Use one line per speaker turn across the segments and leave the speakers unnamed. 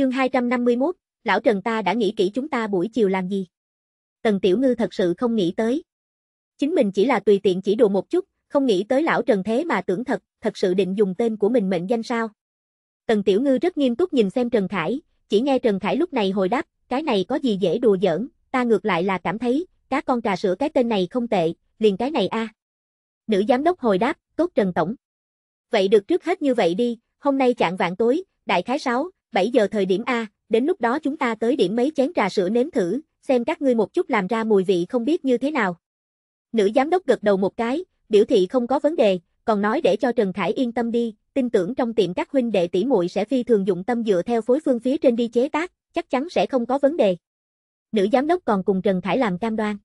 Chương 251, lão Trần ta đã nghĩ kỹ chúng ta buổi chiều làm gì. Tần Tiểu Ngư thật sự không nghĩ tới. Chính mình chỉ là tùy tiện chỉ đùa một chút, không nghĩ tới lão Trần thế mà tưởng thật, thật sự định dùng tên của mình mệnh danh sao. Tần Tiểu Ngư rất nghiêm túc nhìn xem Trần Khải, chỉ nghe Trần Khải lúc này hồi đáp, cái này có gì dễ đùa giỡn, ta ngược lại là cảm thấy, cá con trà sữa cái tên này không tệ, liền cái này a. Nữ giám đốc hồi đáp, tốt Trần Tổng. Vậy được trước hết như vậy đi, hôm nay chạng vạn tối, đại khái 6, 7 giờ thời điểm A, đến lúc đó chúng ta tới điểm mấy chén trà sữa nếm thử, xem các ngươi một chút làm ra mùi vị không biết như thế nào. Nữ giám đốc gật đầu một cái, biểu thị không có vấn đề, còn nói để cho Trần Khải yên tâm đi, tin tưởng trong tiệm các huynh đệ tỷ muội sẽ phi thường dụng tâm dựa theo phối phương phía trên đi chế tác, chắc chắn sẽ không có vấn đề. Nữ giám đốc còn cùng Trần Khải làm cam đoan.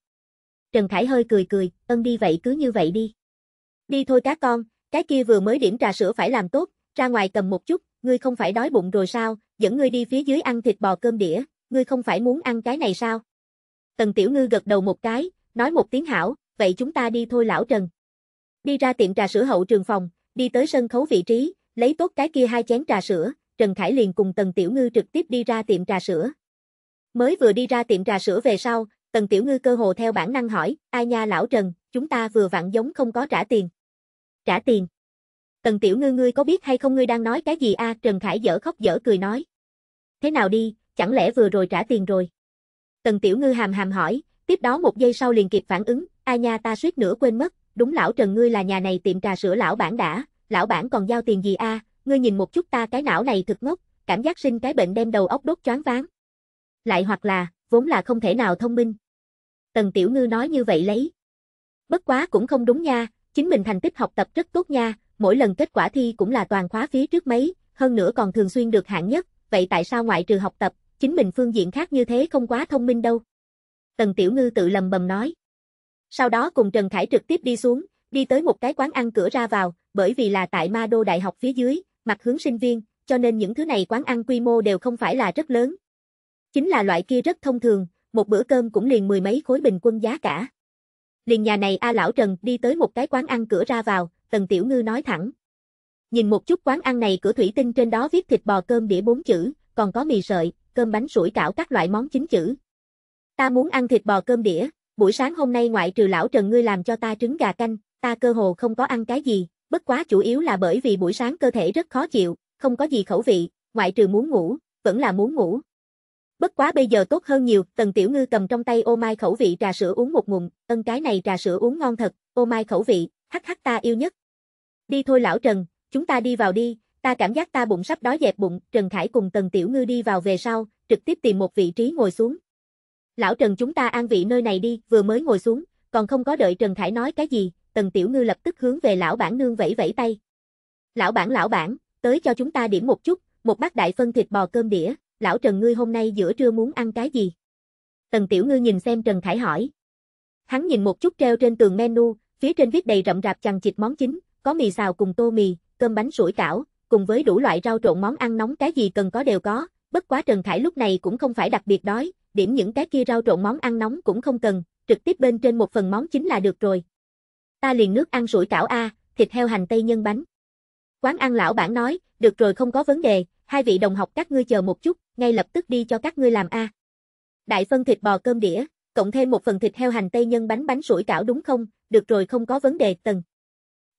Trần Khải hơi cười cười, ân đi vậy cứ như vậy đi. Đi thôi cá con, cái kia vừa mới điểm trà sữa phải làm tốt, ra ngoài cầm một chút, ngươi không phải đói bụng rồi sao, dẫn ngươi đi phía dưới ăn thịt bò cơm đĩa, ngươi không phải muốn ăn cái này sao? Tần Tiểu Ngư gật đầu một cái, nói một tiếng hảo, vậy chúng ta đi thôi lão Trần. Đi ra tiệm trà sữa hậu trường phòng, đi tới sân khấu vị trí, lấy tốt cái kia hai chén trà sữa, Trần Khải liền cùng Tần Tiểu Ngư trực tiếp đi ra tiệm trà sữa. Mới vừa đi ra tiệm trà sữa về sau, Tần Tiểu Ngư cơ hồ theo bản năng hỏi, ai nha lão Trần, chúng ta vừa vặn giống không có trả tiền. Trả tiền. Tần Tiểu Ngư ngươi có biết hay không ngươi đang nói cái gì a à? Trần Khải dở khóc dở cười nói. Thế nào đi, chẳng lẽ vừa rồi trả tiền rồi? Tần Tiểu Ngư hàm hàm hỏi, tiếp đó một giây sau liền kịp phản ứng, a nha ta suýt nữa quên mất, đúng lão Trần ngươi là nhà này tiệm trà sữa lão bản đã, lão bản còn giao tiền gì a à? ngươi nhìn một chút ta cái não này thực ngốc, cảm giác sinh cái bệnh đem đầu óc đốt choáng váng. Lại hoặc là, vốn là không thể nào thông minh. Tần Tiểu Ngư nói như vậy lấy. Bất quá cũng không đúng nha, chính mình thành tích học tập rất tốt nha, mỗi lần kết quả thi cũng là toàn khóa phía trước mấy, hơn nữa còn thường xuyên được hạng nhất, vậy tại sao ngoại trừ học tập, chính mình phương diện khác như thế không quá thông minh đâu? Tần Tiểu Ngư tự lầm bầm nói. Sau đó cùng Trần Khải trực tiếp đi xuống, đi tới một cái quán ăn cửa ra vào, bởi vì là tại Ma Đô Đại học phía dưới, mặt hướng sinh viên, cho nên những thứ này quán ăn quy mô đều không phải là rất lớn. Chính là loại kia rất thông thường, một bữa cơm cũng liền mười mấy khối bình quân giá cả. Liền nhà này A Lão Trần đi tới một cái quán ăn cửa ra vào, Tần Tiểu Ngư nói thẳng. Nhìn một chút quán ăn này cửa thủy tinh trên đó viết thịt bò cơm đĩa bốn chữ, còn có mì sợi, cơm bánh sủi cảo các loại món chính chữ. Ta muốn ăn thịt bò cơm đĩa, buổi sáng hôm nay ngoại trừ lão Trần ngươi làm cho ta trứng gà canh, ta cơ hồ không có ăn cái gì, bất quá chủ yếu là bởi vì buổi sáng cơ thể rất khó chịu, không có gì khẩu vị, ngoại trừ muốn ngủ, vẫn là muốn ngủ. Bất quá bây giờ tốt hơn nhiều, Tần Tiểu Ngư cầm trong tay ô mai khẩu vị trà sữa uống một ngụm, ân cái này trà sữa uống ngon thật, ô mai khẩu vị, hắc hắc ta yêu nhất. Đi thôi lão Trần, chúng ta đi vào đi, ta cảm giác ta bụng sắp đói dẹp bụng, Trần Khải cùng Tần Tiểu Ngư đi vào về sau, trực tiếp tìm một vị trí ngồi xuống. Lão Trần chúng ta an vị nơi này đi, vừa mới ngồi xuống, còn không có đợi Trần Khải nói cái gì, Tần Tiểu Ngư lập tức hướng về lão bản nương vẫy vẫy tay. Lão bản lão bản, tới cho chúng ta điểm một chút, một bát đại phân thịt bò cơm đĩa, lão Trần ngươi hôm nay giữa trưa muốn ăn cái gì? Tần Tiểu Ngư nhìn xem Trần Khải hỏi. Hắn nhìn một chút treo trên tường menu, Phía trên viết đầy rậm rạp chằng chịt món chính, có mì xào cùng tô mì, cơm bánh sủi cảo, cùng với đủ loại rau trộn món ăn nóng cái gì cần có đều có, bất quá Trần Khải lúc này cũng không phải đặc biệt đói, điểm những cái kia rau trộn món ăn nóng cũng không cần, trực tiếp bên trên một phần món chính là được rồi. Ta liền nước ăn sủi cảo a, thịt heo hành tây nhân bánh. Quán ăn lão bản nói, được rồi không có vấn đề, hai vị đồng học các ngươi chờ một chút, ngay lập tức đi cho các ngươi làm a. Đại phân thịt bò cơm đĩa, cộng thêm một phần thịt heo hành tây nhân bánh bánh sủi cảo đúng không? được rồi không có vấn đề, tần.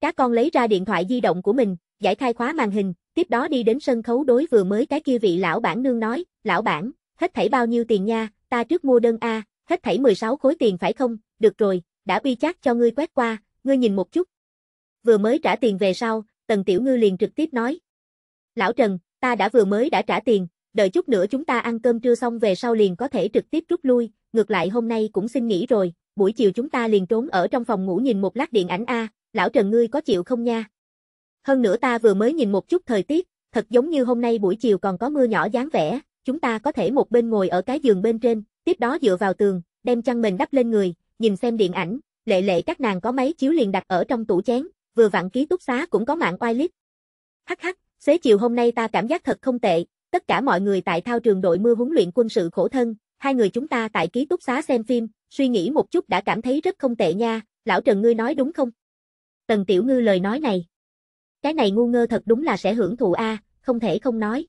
Các con lấy ra điện thoại di động của mình, giải khai khóa màn hình, tiếp đó đi đến sân khấu đối vừa mới cái kia vị lão bản nương nói, lão bản, hết thảy bao nhiêu tiền nha, ta trước mua đơn A, hết thảy 16 khối tiền phải không, được rồi, đã bi chắc cho ngươi quét qua, ngươi nhìn một chút. Vừa mới trả tiền về sau, Tần Tiểu Ngư liền trực tiếp nói. Lão Trần, ta đã vừa mới đã trả tiền, đợi chút nữa chúng ta ăn cơm trưa xong về sau liền có thể trực tiếp rút lui, ngược lại hôm nay cũng xin nghỉ rồi, buổi chiều chúng ta liền trốn ở trong phòng ngủ nhìn một lát điện ảnh A, lão Trần ngươi có chịu không nha? Hơn nữa ta vừa mới nhìn một chút thời tiết, thật giống như hôm nay buổi chiều còn có mưa nhỏ dáng vẻ, chúng ta có thể một bên ngồi ở cái giường bên trên, tiếp đó dựa vào tường, đem chăn mình đắp lên người, nhìn xem điện ảnh, lệ lệ các nàng có máy chiếu liền đặt ở trong tủ chén, vừa vặn ký túc xá cũng có mạng oai lít. Hắc hắc, xế chiều hôm nay ta cảm giác thật không tệ, tất cả mọi người tại thao trường đội mưa huấn luyện quân sự khổ thân, hai người chúng ta tại ký túc xá xem phim, suy nghĩ một chút đã cảm thấy rất không tệ nha, lão Trần ngươi nói đúng không? Tần Tiểu Ngư lời nói này. Cái này ngu ngơ thật đúng là sẽ hưởng thụ a, không thể không nói.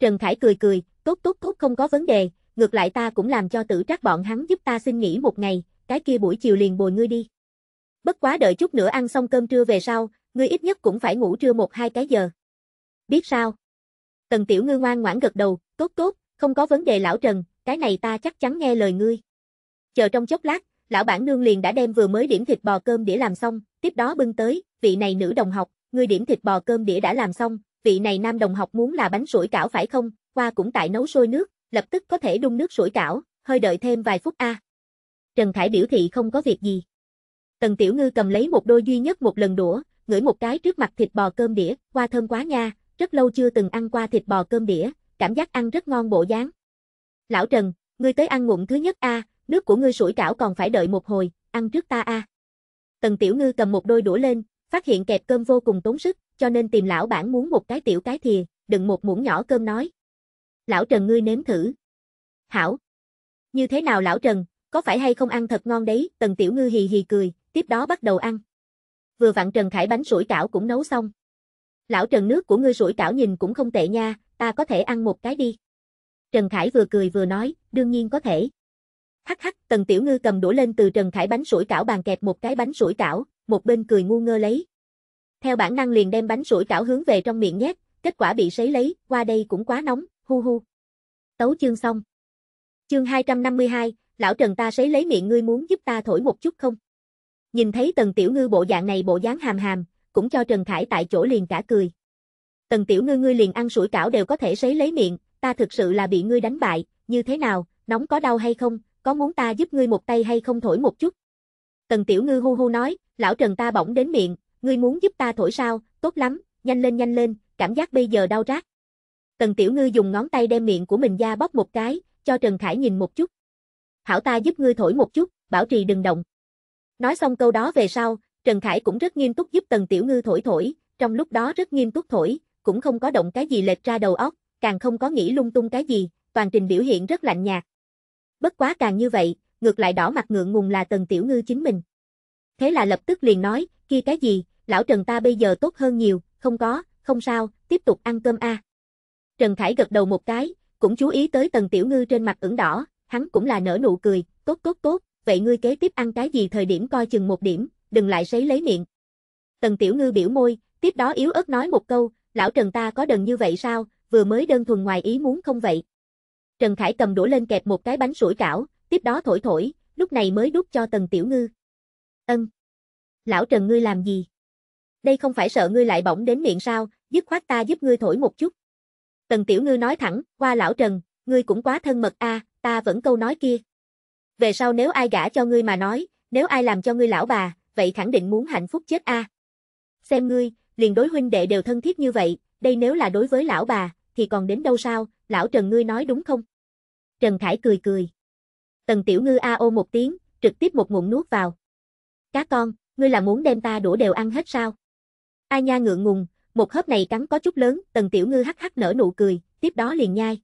Trần Khải cười cười, tốt tốt tốt không có vấn đề, ngược lại ta cũng làm cho tử trác bọn hắn giúp ta xin nghỉ một ngày, cái kia buổi chiều liền bồi ngươi đi. Bất quá đợi chút nữa ăn xong cơm trưa về sau, ngươi ít nhất cũng phải ngủ trưa một hai cái giờ. Biết sao? Tần Tiểu Ngư ngoan ngoãn gật đầu, tốt tốt, không có vấn đề lão Trần, cái này ta chắc chắn nghe lời ngươi. Chờ trong chốc lát, lão bản nương liền đã đem vừa mới điểm thịt bò cơm đĩa làm xong, tiếp đó bưng tới, vị này nữ đồng học, ngươi điểm thịt bò cơm đĩa đã làm xong, vị này nam đồng học muốn là bánh sủi cảo phải không, qua cũng tại nấu sôi nước, lập tức có thể đun nước sủi cảo, hơi đợi thêm vài phút a. Trần Khải biểu thị không có việc gì. Tần Tiểu Ngư cầm lấy một đôi duy nhất một lần đũa, ngửi một cái trước mặt thịt bò cơm đĩa, qua thơm quá nha, rất lâu chưa từng ăn qua thịt bò cơm đĩa, cảm giác ăn rất ngon bộ dáng, Lão Trần, ngươi tới ăn ngụm thứ nhất a, à, nước của ngươi sủi cảo còn phải đợi một hồi, ăn trước ta a. À. Tần Tiểu Ngư cầm một đôi đũa lên, phát hiện kẹp cơm vô cùng tốn sức, cho nên tìm lão bản muốn một cái tiểu cái thìa, đựng một muỗng nhỏ cơm nói. Lão Trần ngươi nếm thử. Hảo. Như thế nào lão Trần, có phải hay không ăn thật ngon đấy, Tần Tiểu Ngư hì hì cười, tiếp đó bắt đầu ăn. Vừa vặn Trần Khải bánh sủi cảo cũng nấu xong. Lão Trần nước của ngươi sủi cảo nhìn cũng không tệ nha, ta có thể ăn một cái đi. Trần Khải vừa cười vừa nói, đương nhiên có thể. Hắc hắc, Tần Tiểu Ngư cầm đũa lên từ Trần Khải bánh sủi cảo bàn kẹp một cái bánh sủi cảo, một bên cười ngu ngơ lấy. Theo bản năng liền đem bánh sủi cảo hướng về trong miệng nhét, kết quả bị sấy lấy, qua đây cũng quá nóng, hu hu. Tấu chương xong. Chương 252, lão Trần ta sấy lấy miệng ngươi muốn giúp ta thổi một chút không? Nhìn thấy Tần Tiểu Ngư bộ dạng này bộ dáng hàm hàm, cũng cho Trần Khải tại chỗ liền cả cười. Tần Tiểu Ngư ngươi liền ăn sủi cảo đều có thể sấy lấy miệng, ta thực sự là bị ngươi đánh bại, như thế nào, nóng có đau hay không, có muốn ta giúp ngươi một tay hay không thổi một chút. Tần Tiểu Ngư hu hu nói, lão Trần ta bỗng đến miệng, ngươi muốn giúp ta thổi sao, tốt lắm, nhanh lên nhanh lên, cảm giác bây giờ đau rát. Tần Tiểu Ngư dùng ngón tay đem miệng của mình ra bóp một cái, cho Trần Khải nhìn một chút. Hảo ta giúp ngươi thổi một chút, bảo trì đừng động. Nói xong câu đó về sau, Trần Khải cũng rất nghiêm túc giúp Tần Tiểu Ngư thổi thổi, trong lúc đó rất nghiêm túc thổi, cũng không có động cái gì lệch ra đầu óc, càng không có nghĩ lung tung cái gì, toàn trình biểu hiện rất lạnh nhạt. Bất quá càng như vậy, ngược lại đỏ mặt ngượng ngùng là Tần Tiểu Ngư chính mình. Thế là lập tức liền nói, kia cái gì, lão Trần ta bây giờ tốt hơn nhiều, không có, không sao, tiếp tục ăn cơm a. Trần Khải gật đầu một cái, cũng chú ý tới Tần Tiểu Ngư trên mặt ửng đỏ, hắn cũng là nở nụ cười, tốt tốt tốt, vậy ngươi kế tiếp ăn cái gì thời điểm coi chừng một điểm, đừng lại sấy lấy miệng. Tần Tiểu Ngư biểu môi, tiếp đó yếu ớt nói một câu, lão Trần ta có đần như vậy sao, vừa mới đơn thuần ngoài ý muốn không vậy. Trần Khải cầm đũa lên kẹp một cái bánh sủi cảo, tiếp đó thổi thổi, lúc này mới đút cho Tần Tiểu Ngư. Ân. Lão Trần ngươi làm gì? Đây không phải sợ ngươi lại bỗng đến miệng sao, dứt khoát ta giúp ngươi thổi một chút. Tần Tiểu Ngư nói thẳng, qua lão Trần, ngươi cũng quá thân mật a, à, ta vẫn câu nói kia. Về sau nếu ai gả cho ngươi mà nói, nếu ai làm cho ngươi lão bà, vậy khẳng định muốn hạnh phúc chết a. À. Xem ngươi, liền đối huynh đệ đều thân thiết như vậy, đây nếu là đối với lão bà, thì còn đến đâu sao, lão Trần ngươi nói đúng không? Trần Khải cười cười. Tần Tiểu Ngư a ô một tiếng, trực tiếp một ngụm nuốt vào. Cá con, ngươi là muốn đem ta đổ đều ăn hết sao? A nha ngượng ngùng, một hớp này cắn có chút lớn, Tần Tiểu Ngư hắc hắc nở nụ cười, tiếp đó liền nhai.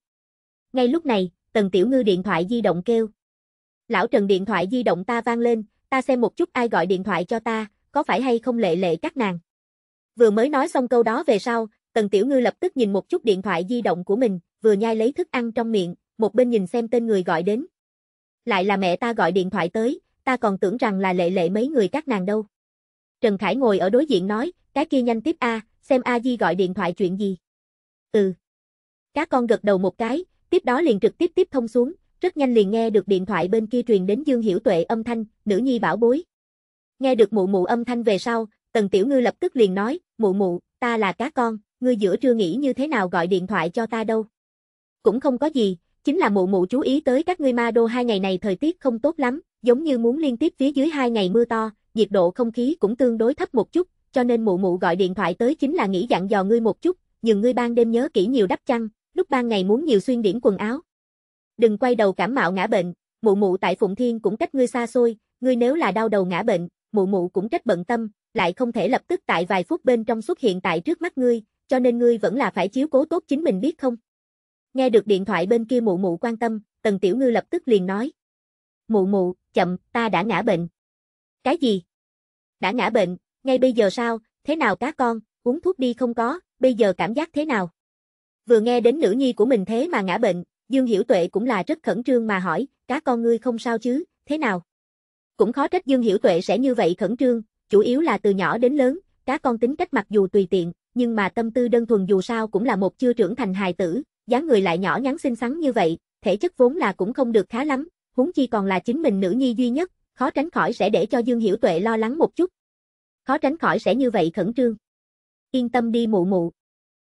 Ngay lúc này, Tần Tiểu Ngư điện thoại di động kêu. Lão Trần điện thoại di động ta vang lên, ta xem một chút ai gọi điện thoại cho ta, có phải hay không lệ lệ các nàng. Vừa mới nói xong câu đó về sau, Tần Tiểu Ngư lập tức nhìn một chút điện thoại di động của mình, vừa nhai lấy thức ăn trong miệng, một bên nhìn xem tên người gọi đến. Lại là mẹ ta gọi điện thoại tới, ta còn tưởng rằng là lệ lệ mấy người các nàng đâu. Trần Khải ngồi ở đối diện nói, cái kia nhanh tiếp A, xem A Di gọi điện thoại chuyện gì. Ừ. Các con gật đầu một cái, tiếp đó liền trực tiếp tiếp thông xuống, rất nhanh liền nghe được điện thoại bên kia truyền đến Dương Hiểu Tuệ âm thanh, nữ nhi bảo bối. Nghe được mụ mụ âm thanh về sau, Tần Tiểu Ngư lập tức liền nói, mụ mụ, ta là cá con ngươi giữa trưa nghĩ như thế nào gọi điện thoại cho ta đâu. Cũng không có gì, chính là mụ mụ chú ý tới các ngươi ma đô hai ngày này thời tiết không tốt lắm, giống như muốn liên tiếp phía dưới hai ngày mưa to, nhiệt độ không khí cũng tương đối thấp một chút, cho nên mụ mụ gọi điện thoại tới chính là nghĩ dặn dò ngươi một chút, nhưng ngươi ban đêm nhớ kỹ nhiều đắp chăn, lúc ban ngày muốn nhiều xuyên điển quần áo. Đừng quay đầu cảm mạo ngã bệnh, mụ mụ tại Phụng Thiên cũng cách ngươi xa xôi, ngươi nếu là đau đầu ngã bệnh, mụ mụ cũng trách bận tâm, lại không thể lập tức tại vài phút bên trong xuất hiện tại trước mắt ngươi, cho nên ngươi vẫn là phải chiếu cố tốt chính mình biết không? Nghe được điện thoại bên kia mụ mụ quan tâm, Tần Tiểu Ngư lập tức liền nói. Mụ mụ, chậm, ta đã ngã bệnh. Cái gì? Đã ngã bệnh, ngay bây giờ sao, thế nào cá con, uống thuốc đi không có, bây giờ cảm giác thế nào? Vừa nghe đến nữ nhi của mình thế mà ngã bệnh, Dương Hiểu Tuệ cũng là rất khẩn trương mà hỏi, cá con ngươi không sao chứ, thế nào? Cũng khó trách Dương Hiểu Tuệ sẽ như vậy khẩn trương, chủ yếu là từ nhỏ đến lớn, cá con tính cách mặc dù tùy tiện, nhưng mà tâm tư đơn thuần dù sao cũng là một chưa trưởng thành hài tử, dáng người lại nhỏ nhắn xinh xắn như vậy, thể chất vốn là cũng không được khá lắm, huống chi còn là chính mình nữ nhi duy nhất, khó tránh khỏi sẽ để cho Dương Hiểu Tuệ lo lắng một chút. Khó tránh khỏi sẽ như vậy khẩn trương. Yên tâm đi mụ mụ.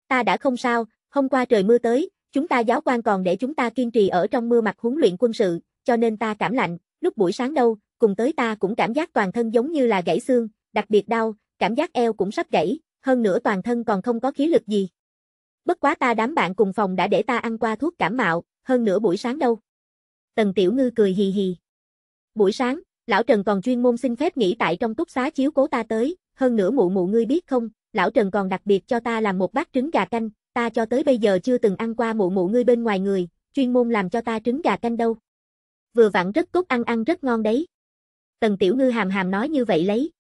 Ta đã không sao, hôm qua trời mưa tới, chúng ta giáo quan còn để chúng ta kiên trì ở trong mưa mặt huấn luyện quân sự, cho nên ta cảm lạnh, lúc buổi sáng đâu, cùng tới ta cũng cảm giác toàn thân giống như là gãy xương, đặc biệt đau, cảm giác eo cũng sắp gãy, hơn nữa toàn thân còn không có khí lực gì. Bất quá ta đám bạn cùng phòng đã để ta ăn qua thuốc cảm mạo, hơn nữa buổi sáng đâu. Tần Tiểu Ngư cười hì hì. Buổi sáng, lão Trần còn chuyên môn xin phép nghỉ tại trong túc xá chiếu cố ta tới, hơn nữa mụ mụ ngươi biết không, lão Trần còn đặc biệt cho ta làm một bát trứng gà canh, ta cho tới bây giờ chưa từng ăn qua mụ mụ ngươi bên ngoài người, chuyên môn làm cho ta trứng gà canh đâu. Vừa vặn rất tốt ăn ăn rất ngon đấy. Tần Tiểu Ngư hàm hàm nói như vậy lấy.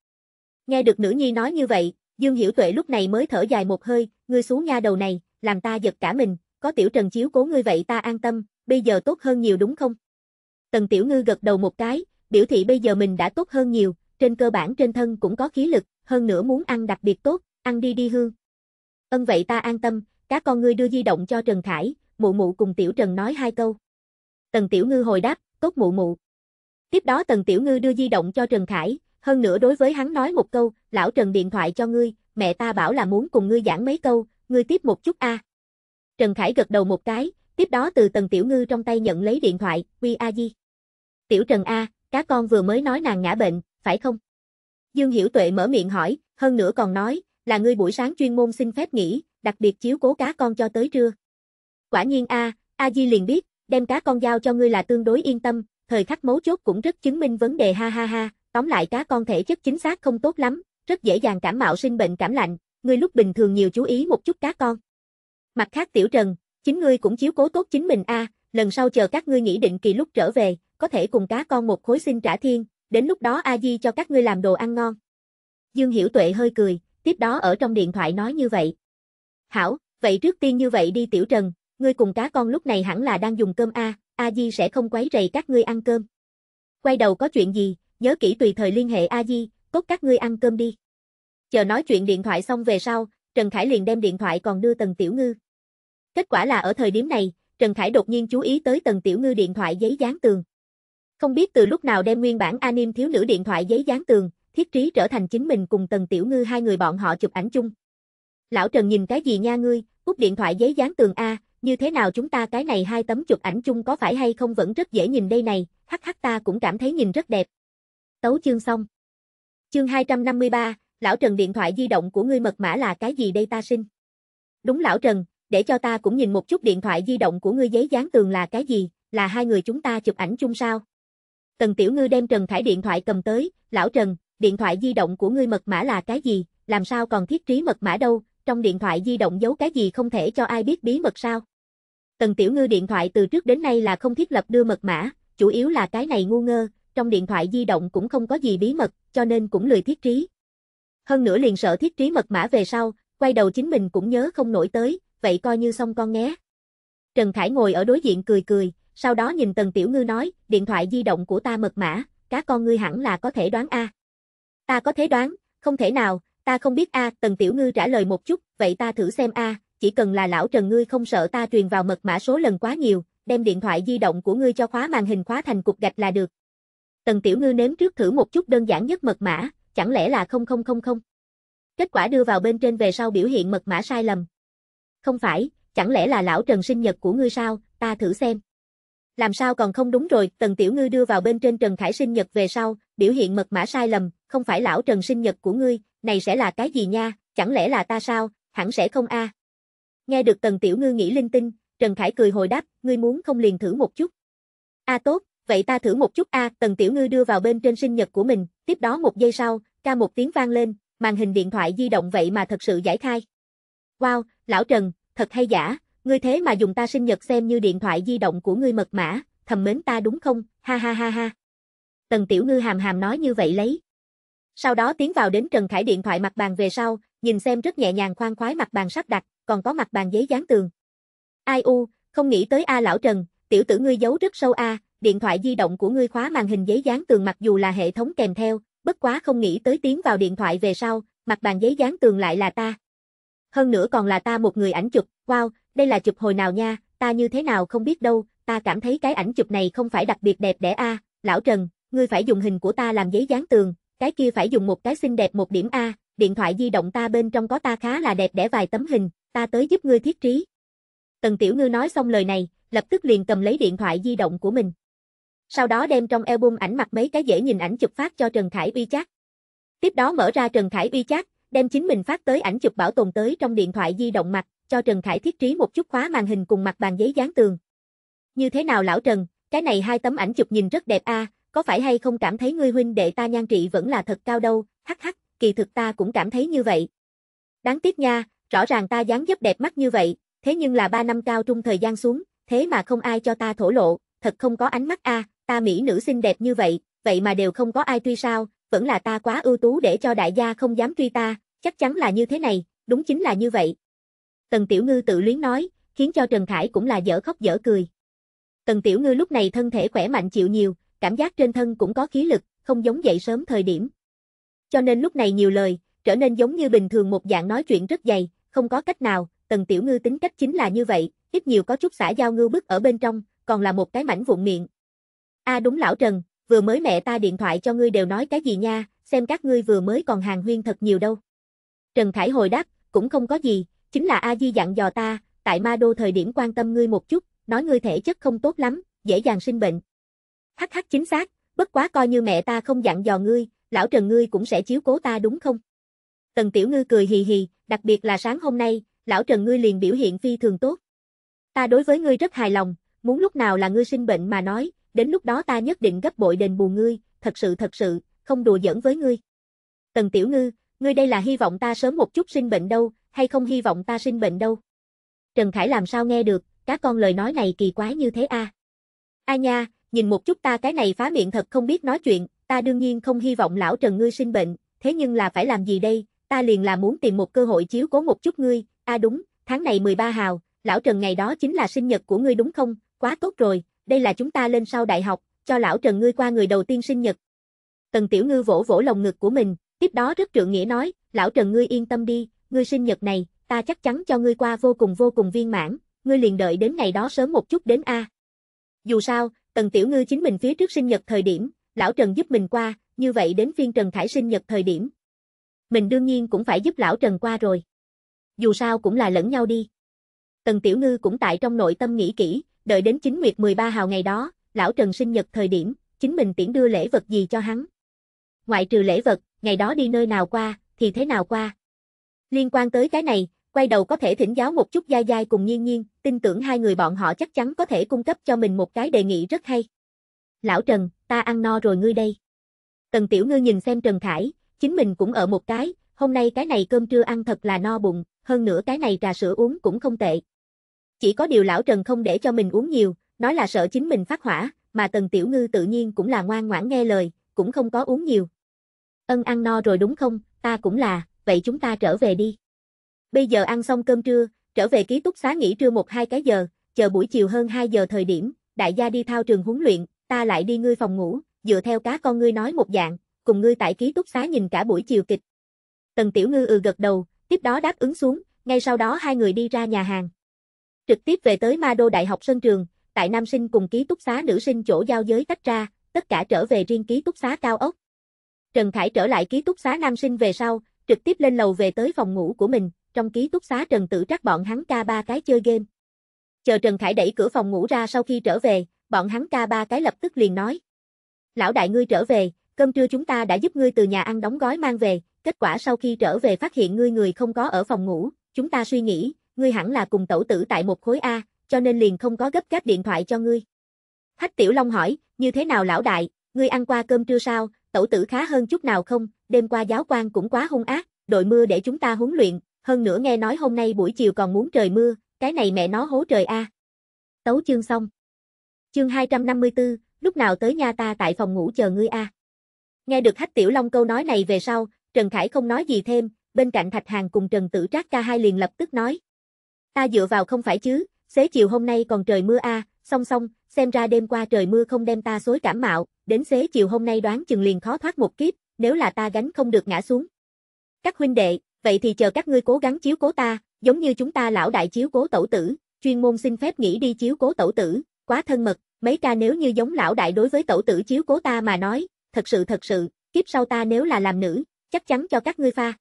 Nghe được nữ nhi nói như vậy, Dương Hiểu Tuệ lúc này mới thở dài một hơi, ngươi xuống nha đầu này, làm ta giật cả mình, có Tiểu Trần chiếu cố ngươi vậy ta an tâm, bây giờ tốt hơn nhiều đúng không? Tần Tiểu Ngư gật đầu một cái, biểu thị bây giờ mình đã tốt hơn nhiều, trên cơ bản trên thân cũng có khí lực, hơn nữa muốn ăn đặc biệt tốt, ăn đi đi hương. Ân vậy ta an tâm, các con ngươi đưa di động cho Trần Khải, mụ mụ cùng Tiểu Trần nói hai câu. Tần Tiểu Ngư hồi đáp, tốt mụ mụ. Tiếp đó Tần Tiểu Ngư đưa di động cho Trần Khải, hơn nữa đối với hắn nói một câu, lão Trần điện thoại cho ngươi, mẹ ta bảo là muốn cùng ngươi giảng mấy câu, ngươi tiếp một chút a. À. Trần Khải gật đầu một cái, tiếp đó từ Tần Tiểu Ngư trong tay nhận lấy điện thoại, "Uy a di." "Tiểu Trần a, cá con vừa mới nói nàng ngã bệnh, phải không?" Dương Hiểu Tuệ mở miệng hỏi, hơn nữa còn nói, "Là ngươi buổi sáng chuyên môn xin phép nghỉ, đặc biệt chiếu cố cá con cho tới trưa." Quả nhiên a, a di liền biết, đem cá con giao cho ngươi là tương đối yên tâm, thời khắc mấu chốt cũng rất chứng minh vấn đề ha ha ha, Tóm lại cá con thể chất chính xác không tốt lắm, rất dễ dàng cảm mạo sinh bệnh cảm lạnh, ngươi lúc bình thường nhiều chú ý một chút cá con. Mặt khác Tiểu Trần, chính ngươi cũng chiếu cố tốt chính mình a, à, lần sau chờ các ngươi nghỉ định kỳ lúc trở về, có thể cùng cá con một khối xin trả thiên, đến lúc đó A Di cho các ngươi làm đồ ăn ngon. Dương Hiểu Tuệ hơi cười, tiếp đó ở trong điện thoại nói như vậy. Hảo, vậy trước tiên như vậy đi Tiểu Trần, ngươi cùng cá con lúc này hẳn là đang dùng cơm a, A Di sẽ không quấy rầy các ngươi ăn cơm. Quay đầu có chuyện gì, nhớ kỹ tùy thời liên hệ A Di, cốt các ngươi ăn cơm đi. Chờ nói chuyện điện thoại xong về sau, Trần Khải liền đem điện thoại còn đưa Tần Tiểu Ngư. Kết quả là ở thời điểm này, Trần Khải đột nhiên chú ý tới Tần Tiểu Ngư điện thoại giấy dán tường. Không biết từ lúc nào đem nguyên bản anime thiếu nữ điện thoại giấy dán tường, thiết trí trở thành chính mình cùng Tần Tiểu Ngư hai người bọn họ chụp ảnh chung. Lão Trần nhìn cái gì nha ngươi, cút điện thoại giấy dán tường A, như thế nào chúng ta cái này hai tấm chụp ảnh chung có phải hay không vẫn rất dễ nhìn đây này, hắc hắc ta cũng cảm thấy nhìn rất đẹp, Tấu chương xong. Chương 253, lão Trần điện thoại di động của ngươi mật mã là cái gì đây ta xin? Đúng lão Trần, để cho ta cũng nhìn một chút điện thoại di động của ngươi giấy dán tường là cái gì, là hai người chúng ta chụp ảnh chung sao? Tần Tiểu Ngư đem Trần Khải điện thoại cầm tới, lão Trần, điện thoại di động của ngươi mật mã là cái gì, làm sao còn thiết trí mật mã đâu, trong điện thoại di động giấu cái gì không thể cho ai biết bí mật sao? Tần Tiểu Ngư điện thoại từ trước đến nay là không thiết lập đưa mật mã, chủ yếu là cái này ngu ngơ, trong điện thoại di động cũng không có gì bí mật, cho nên cũng lười thiết trí. Hơn nữa liền sợ thiết trí mật mã về sau, quay đầu chính mình cũng nhớ không nổi tới, vậy coi như xong con nghe. Trần Khải ngồi ở đối diện cười cười, sau đó nhìn Tần Tiểu Ngư nói, điện thoại di động của ta mật mã, cá con ngươi hẳn là có thể đoán a. Ta có thể đoán, không thể nào, ta không biết a, Tần Tiểu Ngư trả lời một chút, vậy ta thử xem a, chỉ cần là lão Trần ngươi không sợ ta truyền vào mật mã số lần quá nhiều, đem điện thoại di động của ngươi cho khóa màn hình khóa thành cục gạch là được. Tần Tiểu Ngư nếm trước thử một chút đơn giản nhất mật mã, chẳng lẽ là 0000? Kết quả đưa vào bên trên về sau biểu hiện mật mã sai lầm. Không phải, chẳng lẽ là lão Trần sinh nhật của ngươi sao, ta thử xem. Làm sao còn không đúng rồi, Tần Tiểu Ngư đưa vào bên trên Trần Khải sinh nhật về sau, biểu hiện mật mã sai lầm, không phải lão Trần sinh nhật của ngươi, này sẽ là cái gì nha, chẳng lẽ là ta sao, hẳn sẽ không a. Nghe được Tần Tiểu Ngư nghĩ linh tinh, Trần Khải cười hồi đáp, ngươi muốn không liền thử một chút. A tốt, vậy ta thử một chút a, Tần Tiểu Ngư đưa vào bên trên sinh nhật của mình, tiếp đó một giây sau, ca một tiếng vang lên, màn hình điện thoại di động vậy mà thật sự giải khai. Wow, lão Trần, thật hay giả, ngươi thế mà dùng ta sinh nhật xem như điện thoại di động của ngươi mật mã, thầm mến ta đúng không, ha ha ha ha. Tần Tiểu Ngư hàm hàm nói như vậy lấy. Sau đó tiến vào đến Trần Khải điện thoại mặt bàn về sau, nhìn xem rất nhẹ nhàng khoan khoái mặt bàn sắp đặt, còn có mặt bàn giấy dán tường. Ai u, không nghĩ tới A lão Trần, tiểu tử ngươi giấu rất sâu A, điện thoại di động của ngươi khóa màn hình giấy dán tường mặc dù là hệ thống kèm theo, bất quá không nghĩ tới tiến vào điện thoại về sau, mặt bàn giấy dán tường lại là ta. Hơn nữa còn là ta một người ảnh chụp, wow, đây là chụp hồi nào nha, ta như thế nào không biết đâu, ta cảm thấy cái ảnh chụp này không phải đặc biệt đẹp đẽ a, lão Trần, ngươi phải dùng hình của ta làm giấy dán tường, cái kia phải dùng một cái xinh đẹp một điểm a, điện thoại di động ta bên trong có ta khá là đẹp đẽ vài tấm hình, ta tới giúp ngươi thiết trí. Tần Tiểu Ngư nói xong lời này, lập tức liền cầm lấy điện thoại di động của mình sau đó đem trong album ảnh mặt mấy cái dễ nhìn ảnh chụp phát cho Trần Khải Uy chat. Tiếp đó mở ra Trần Khải Uy chat, đem chính mình phát tới ảnh chụp bảo tồn tới trong điện thoại di động mặt, cho Trần Khải thiết trí một chút khóa màn hình cùng mặt bàn giấy dán tường. Như thế nào lão Trần, cái này hai tấm ảnh chụp nhìn rất đẹp a, à, có phải hay không cảm thấy ngươi huynh đệ ta nhan trị vẫn là thật cao đâu, hắc hắc, kỳ thực ta cũng cảm thấy như vậy. Đáng tiếc nha, rõ ràng ta dáng dấp đẹp mắt như vậy, thế nhưng là ba năm cao trung thời gian xuống, thế mà không ai cho ta thổ lộ, thật không có ánh mắt a, à, ta mỹ nữ xinh đẹp như vậy, vậy mà đều không có ai truy sao, vẫn là ta quá ưu tú để cho đại gia không dám truy ta, chắc chắn là như thế này, đúng chính là như vậy. Tần Tiểu Ngư tự luyến nói, khiến cho Trần Khải cũng là dở khóc dở cười. Tần Tiểu Ngư lúc này thân thể khỏe mạnh chịu nhiều, cảm giác trên thân cũng có khí lực, không giống dậy sớm thời điểm. Cho nên lúc này nhiều lời, trở nên giống như bình thường một dạng nói chuyện rất dày, không có cách nào, Tần Tiểu Ngư tính cách chính là như vậy, ít nhiều có chút xã giao ngư bức ở bên trong, còn là một cái mảnh vụn miệng, A à đúng lão Trần, vừa mới mẹ ta điện thoại cho ngươi đều nói cái gì nha, xem các ngươi vừa mới còn hàng huyên thật nhiều đâu. Trần Khải hồi đáp, cũng không có gì, chính là A Di dặn dò ta, tại ma đô thời điểm quan tâm ngươi một chút, nói ngươi thể chất không tốt lắm, dễ dàng sinh bệnh. Hắc hắc chính xác, bất quá coi như mẹ ta không dặn dò ngươi, lão Trần ngươi cũng sẽ chiếu cố ta đúng không? Tần Tiểu Ngư cười hì hì, đặc biệt là sáng hôm nay, lão Trần ngươi liền biểu hiện phi thường tốt. Ta đối với ngươi rất hài lòng, muốn lúc nào là ngươi sinh bệnh mà nói, đến lúc đó ta nhất định gấp bội đền bù ngươi, thật sự thật sự, không đùa giỡn với ngươi. Tần Tiểu Ngư, ngươi đây là hy vọng ta sớm một chút sinh bệnh đâu, hay không hy vọng ta sinh bệnh đâu. Trần Khải làm sao nghe được, các con lời nói này kỳ quái như thế a. A nha, nhìn một chút ta cái này phá miệng thật không biết nói chuyện, ta đương nhiên không hy vọng lão Trần ngươi sinh bệnh, thế nhưng là phải làm gì đây, ta liền là muốn tìm một cơ hội chiếu cố một chút ngươi, a đúng, tháng này 13 hào, lão Trần ngày đó chính là sinh nhật của ngươi đúng không, quá tốt rồi, đây là chúng ta lên sau đại học, cho lão Trần ngươi qua người đầu tiên sinh nhật. Tần Tiểu Ngư vỗ vỗ lồng ngực của mình, tiếp đó rất trượng nghĩa nói, lão Trần ngươi yên tâm đi, ngươi sinh nhật này, ta chắc chắn cho ngươi qua vô cùng vô cùng viên mãn, ngươi liền đợi đến ngày đó sớm một chút đến A. Dù sao, Tần Tiểu Ngư chính mình phía trước sinh nhật thời điểm, lão Trần giúp mình qua, như vậy đến phiên Trần Khải sinh nhật thời điểm. Mình đương nhiên cũng phải giúp lão Trần qua rồi. Dù sao cũng là lẫn nhau đi. Tần Tiểu Ngư cũng tại trong nội tâm nghĩ kỹ, đợi đến chính nguyệt 13 hào ngày đó, lão Trần sinh nhật thời điểm, chính mình tiễn đưa lễ vật gì cho hắn. Ngoại trừ lễ vật, ngày đó đi nơi nào qua, thì thế nào qua. Liên quan tới cái này, quay đầu có thể thỉnh giáo một chút Gia Giai cùng Nhiên Nhiên, tin tưởng hai người bọn họ chắc chắn có thể cung cấp cho mình một cái đề nghị rất hay. Lão Trần, ta ăn no rồi ngươi đây. Tần Tiểu Ngư nhìn xem Trần Khải, chính mình cũng ở một cái, hôm nay cái này cơm trưa ăn thật là no bụng, hơn nữa cái này trà sữa uống cũng không tệ, chỉ có điều lão Trần không để cho mình uống nhiều, nói là sợ chính mình phát hỏa, mà Tần Tiểu Ngư tự nhiên cũng là ngoan ngoãn nghe lời, cũng không có uống nhiều. Ân ăn no rồi đúng không, ta cũng là, vậy chúng ta trở về đi. Bây giờ ăn xong cơm trưa, trở về ký túc xá nghỉ trưa một hai cái giờ, chờ buổi chiều hơn 2 giờ thời điểm, đại gia đi thao trường huấn luyện, ta lại đi ngươi phòng ngủ, dựa theo cá con ngươi nói một dạng, cùng ngươi tại ký túc xá nhìn cả buổi chiều kịch. Tần Tiểu Ngư ừ gật đầu, tiếp đó đáp ứng xuống, ngay sau đó hai người đi ra nhà hàng. Trực tiếp về tới Ma Đô Đại học Sân Trường, tại nam sinh cùng ký túc xá nữ sinh chỗ giao giới tách ra, tất cả trở về riêng ký túc xá cao ốc. Trần Khải trở lại ký túc xá nam sinh về sau, trực tiếp lên lầu về tới phòng ngủ của mình, trong ký túc xá Trần Tử Trác bọn hắn ca ba cái chơi game. Chờ Trần Khải đẩy cửa phòng ngủ ra sau khi trở về, bọn hắn ca ba cái lập tức liền nói. Lão đại ngươi trở về, cơm trưa chúng ta đã giúp ngươi từ nhà ăn đóng gói mang về, kết quả sau khi trở về phát hiện ngươi người không có ở phòng ngủ, chúng ta suy nghĩ, ngươi hẳn là cùng tẩu tử tại một khối A, cho nên liền không có gấp gáp điện thoại cho ngươi. Hách Tiểu Long hỏi, như thế nào lão đại, ngươi ăn qua cơm trưa sao, tẩu tử khá hơn chút nào không, đêm qua giáo quan cũng quá hung ác, đội mưa để chúng ta huấn luyện, hơn nữa nghe nói hôm nay buổi chiều còn muốn trời mưa, cái này mẹ nó hố trời A. Tấu chương xong. Chương 254, lúc nào tới nhà ta tại phòng ngủ chờ ngươi A. Nghe được Hách Tiểu Long câu nói này về sau, Trần Khải không nói gì thêm, bên cạnh Thạch Hàng cùng Trần Tử Trác ca hai liền lập tức nói, Ta dựa vào không phải chứ, xế chiều hôm nay còn trời mưa a, song song, xem ra đêm qua trời mưa không đem ta xối cảm mạo, đến xế chiều hôm nay đoán chừng liền khó thoát một kiếp, nếu là ta gánh không được ngã xuống. Các huynh đệ, vậy thì chờ các ngươi cố gắng chiếu cố ta, giống như chúng ta lão đại chiếu cố tẩu tử, chuyên môn xin phép nghỉ đi chiếu cố tẩu tử, quá thân mật, mấy ca nếu như giống lão đại đối với tẩu tử chiếu cố ta mà nói, thật sự thật sự, kiếp sau ta nếu là làm nữ, chắc chắn cho các ngươi pha.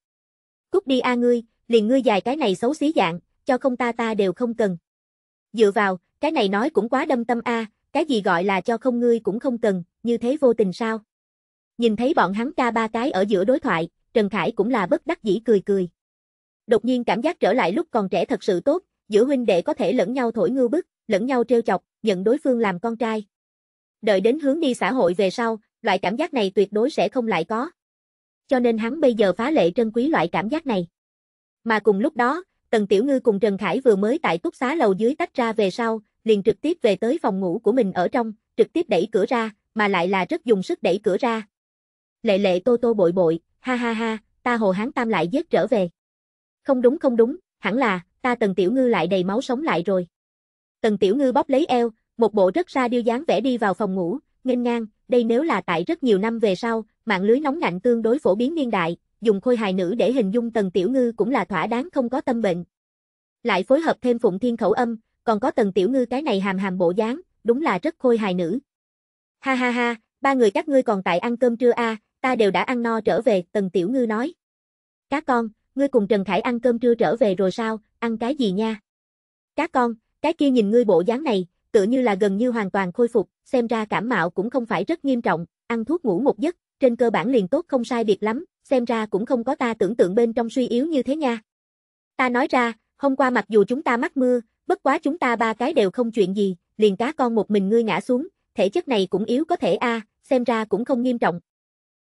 Cút đi a ngươi, liền ngươi dài cái này xấu xí dạng, cho không ta ta đều không cần. Dựa vào, cái này nói cũng quá đâm tâm a, cái gì gọi là cho không ngươi cũng không cần, như thế vô tình sao? Nhìn thấy bọn hắn ca ba cái ở giữa đối thoại, Trần Khải cũng là bất đắc dĩ cười cười. Đột nhiên cảm giác trở lại lúc còn trẻ thật sự tốt, giữa huynh đệ có thể lẫn nhau thổi ngư bức, lẫn nhau trêu chọc, nhận đối phương làm con trai. Đợi đến hướng đi xã hội về sau, loại cảm giác này tuyệt đối sẽ không lại có. Cho nên hắn bây giờ phá lệ trân quý loại cảm giác này. Mà cùng lúc đó, Tần Tiểu Ngư cùng Trần Khải vừa mới tại túc xá lầu dưới tách ra về sau, liền trực tiếp về tới phòng ngủ của mình ở trong, trực tiếp đẩy cửa ra, mà lại là rất dùng sức đẩy cửa ra. Lệ lệ tô tô bội bội, ha ha ha, ta hồ hán tam lại giết trở về. Không đúng không đúng, hẳn là, ta Tần Tiểu Ngư lại đầy máu sống lại rồi. Tần Tiểu Ngư bóp lấy eo, một bộ rất ra điêu dáng vẽ đi vào phòng ngủ, nghênh ngang, đây nếu là tại rất nhiều năm về sau, mạng lưới nóng lạnh tương đối phổ biến niên đại, dùng khôi hài nữ để hình dung Tần Tiểu Ngư cũng là thỏa đáng không có tâm bệnh. Lại phối hợp thêm Phụng Thiên khẩu âm, còn có Tần Tiểu Ngư cái này hàm hàm bộ dáng, đúng là rất khôi hài nữ. Ha ha ha, ba người các ngươi còn tại ăn cơm trưa a, à, ta đều đã ăn no trở về, Tần Tiểu Ngư nói. Các con, ngươi cùng Trần Khải ăn cơm trưa trở về rồi sao, ăn cái gì nha? Các con, cái kia nhìn ngươi bộ dáng này, tựa như là gần như hoàn toàn khôi phục, xem ra cảm mạo cũng không phải rất nghiêm trọng, ăn thuốc ngủ một giấc, trên cơ bản liền tốt không sai biệt lắm, xem ra cũng không có ta tưởng tượng bên trong suy yếu như thế nha. Ta nói ra, hôm qua mặc dù chúng ta mắc mưa, bất quá chúng ta ba cái đều không chuyện gì, liền cá con một mình ngươi ngã xuống, thể chất này cũng yếu có thể a, xem ra cũng không nghiêm trọng.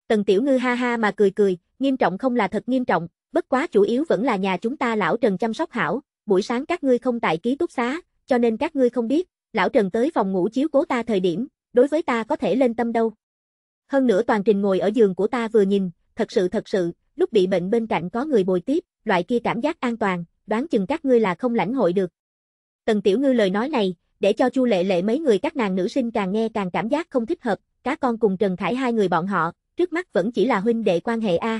Tần Tiểu Ngư ha ha mà cười cười, nghiêm trọng không là thật nghiêm trọng, bất quá chủ yếu vẫn là nhà chúng ta lão Trần chăm sóc hảo, buổi sáng các ngươi không tại ký túc xá, cho nên các ngươi không biết, lão Trần tới phòng ngủ chiếu cố ta thời điểm, đối với ta có thể lên tâm đâu. Hơn nữa toàn trình ngồi ở giường của ta vừa nhìn, thật sự thật sự, lúc bị bệnh bên cạnh có người bồi tiếp, loại kia cảm giác an toàn, đoán chừng các ngươi là không lãnh hội được. Tần Tiểu Ngư lời nói này, để cho Chu Lệ Lệ mấy người các nàng nữ sinh càng nghe càng cảm giác không thích hợp, cá con cùng Trần Khải hai người bọn họ, trước mắt vẫn chỉ là huynh đệ quan hệ A.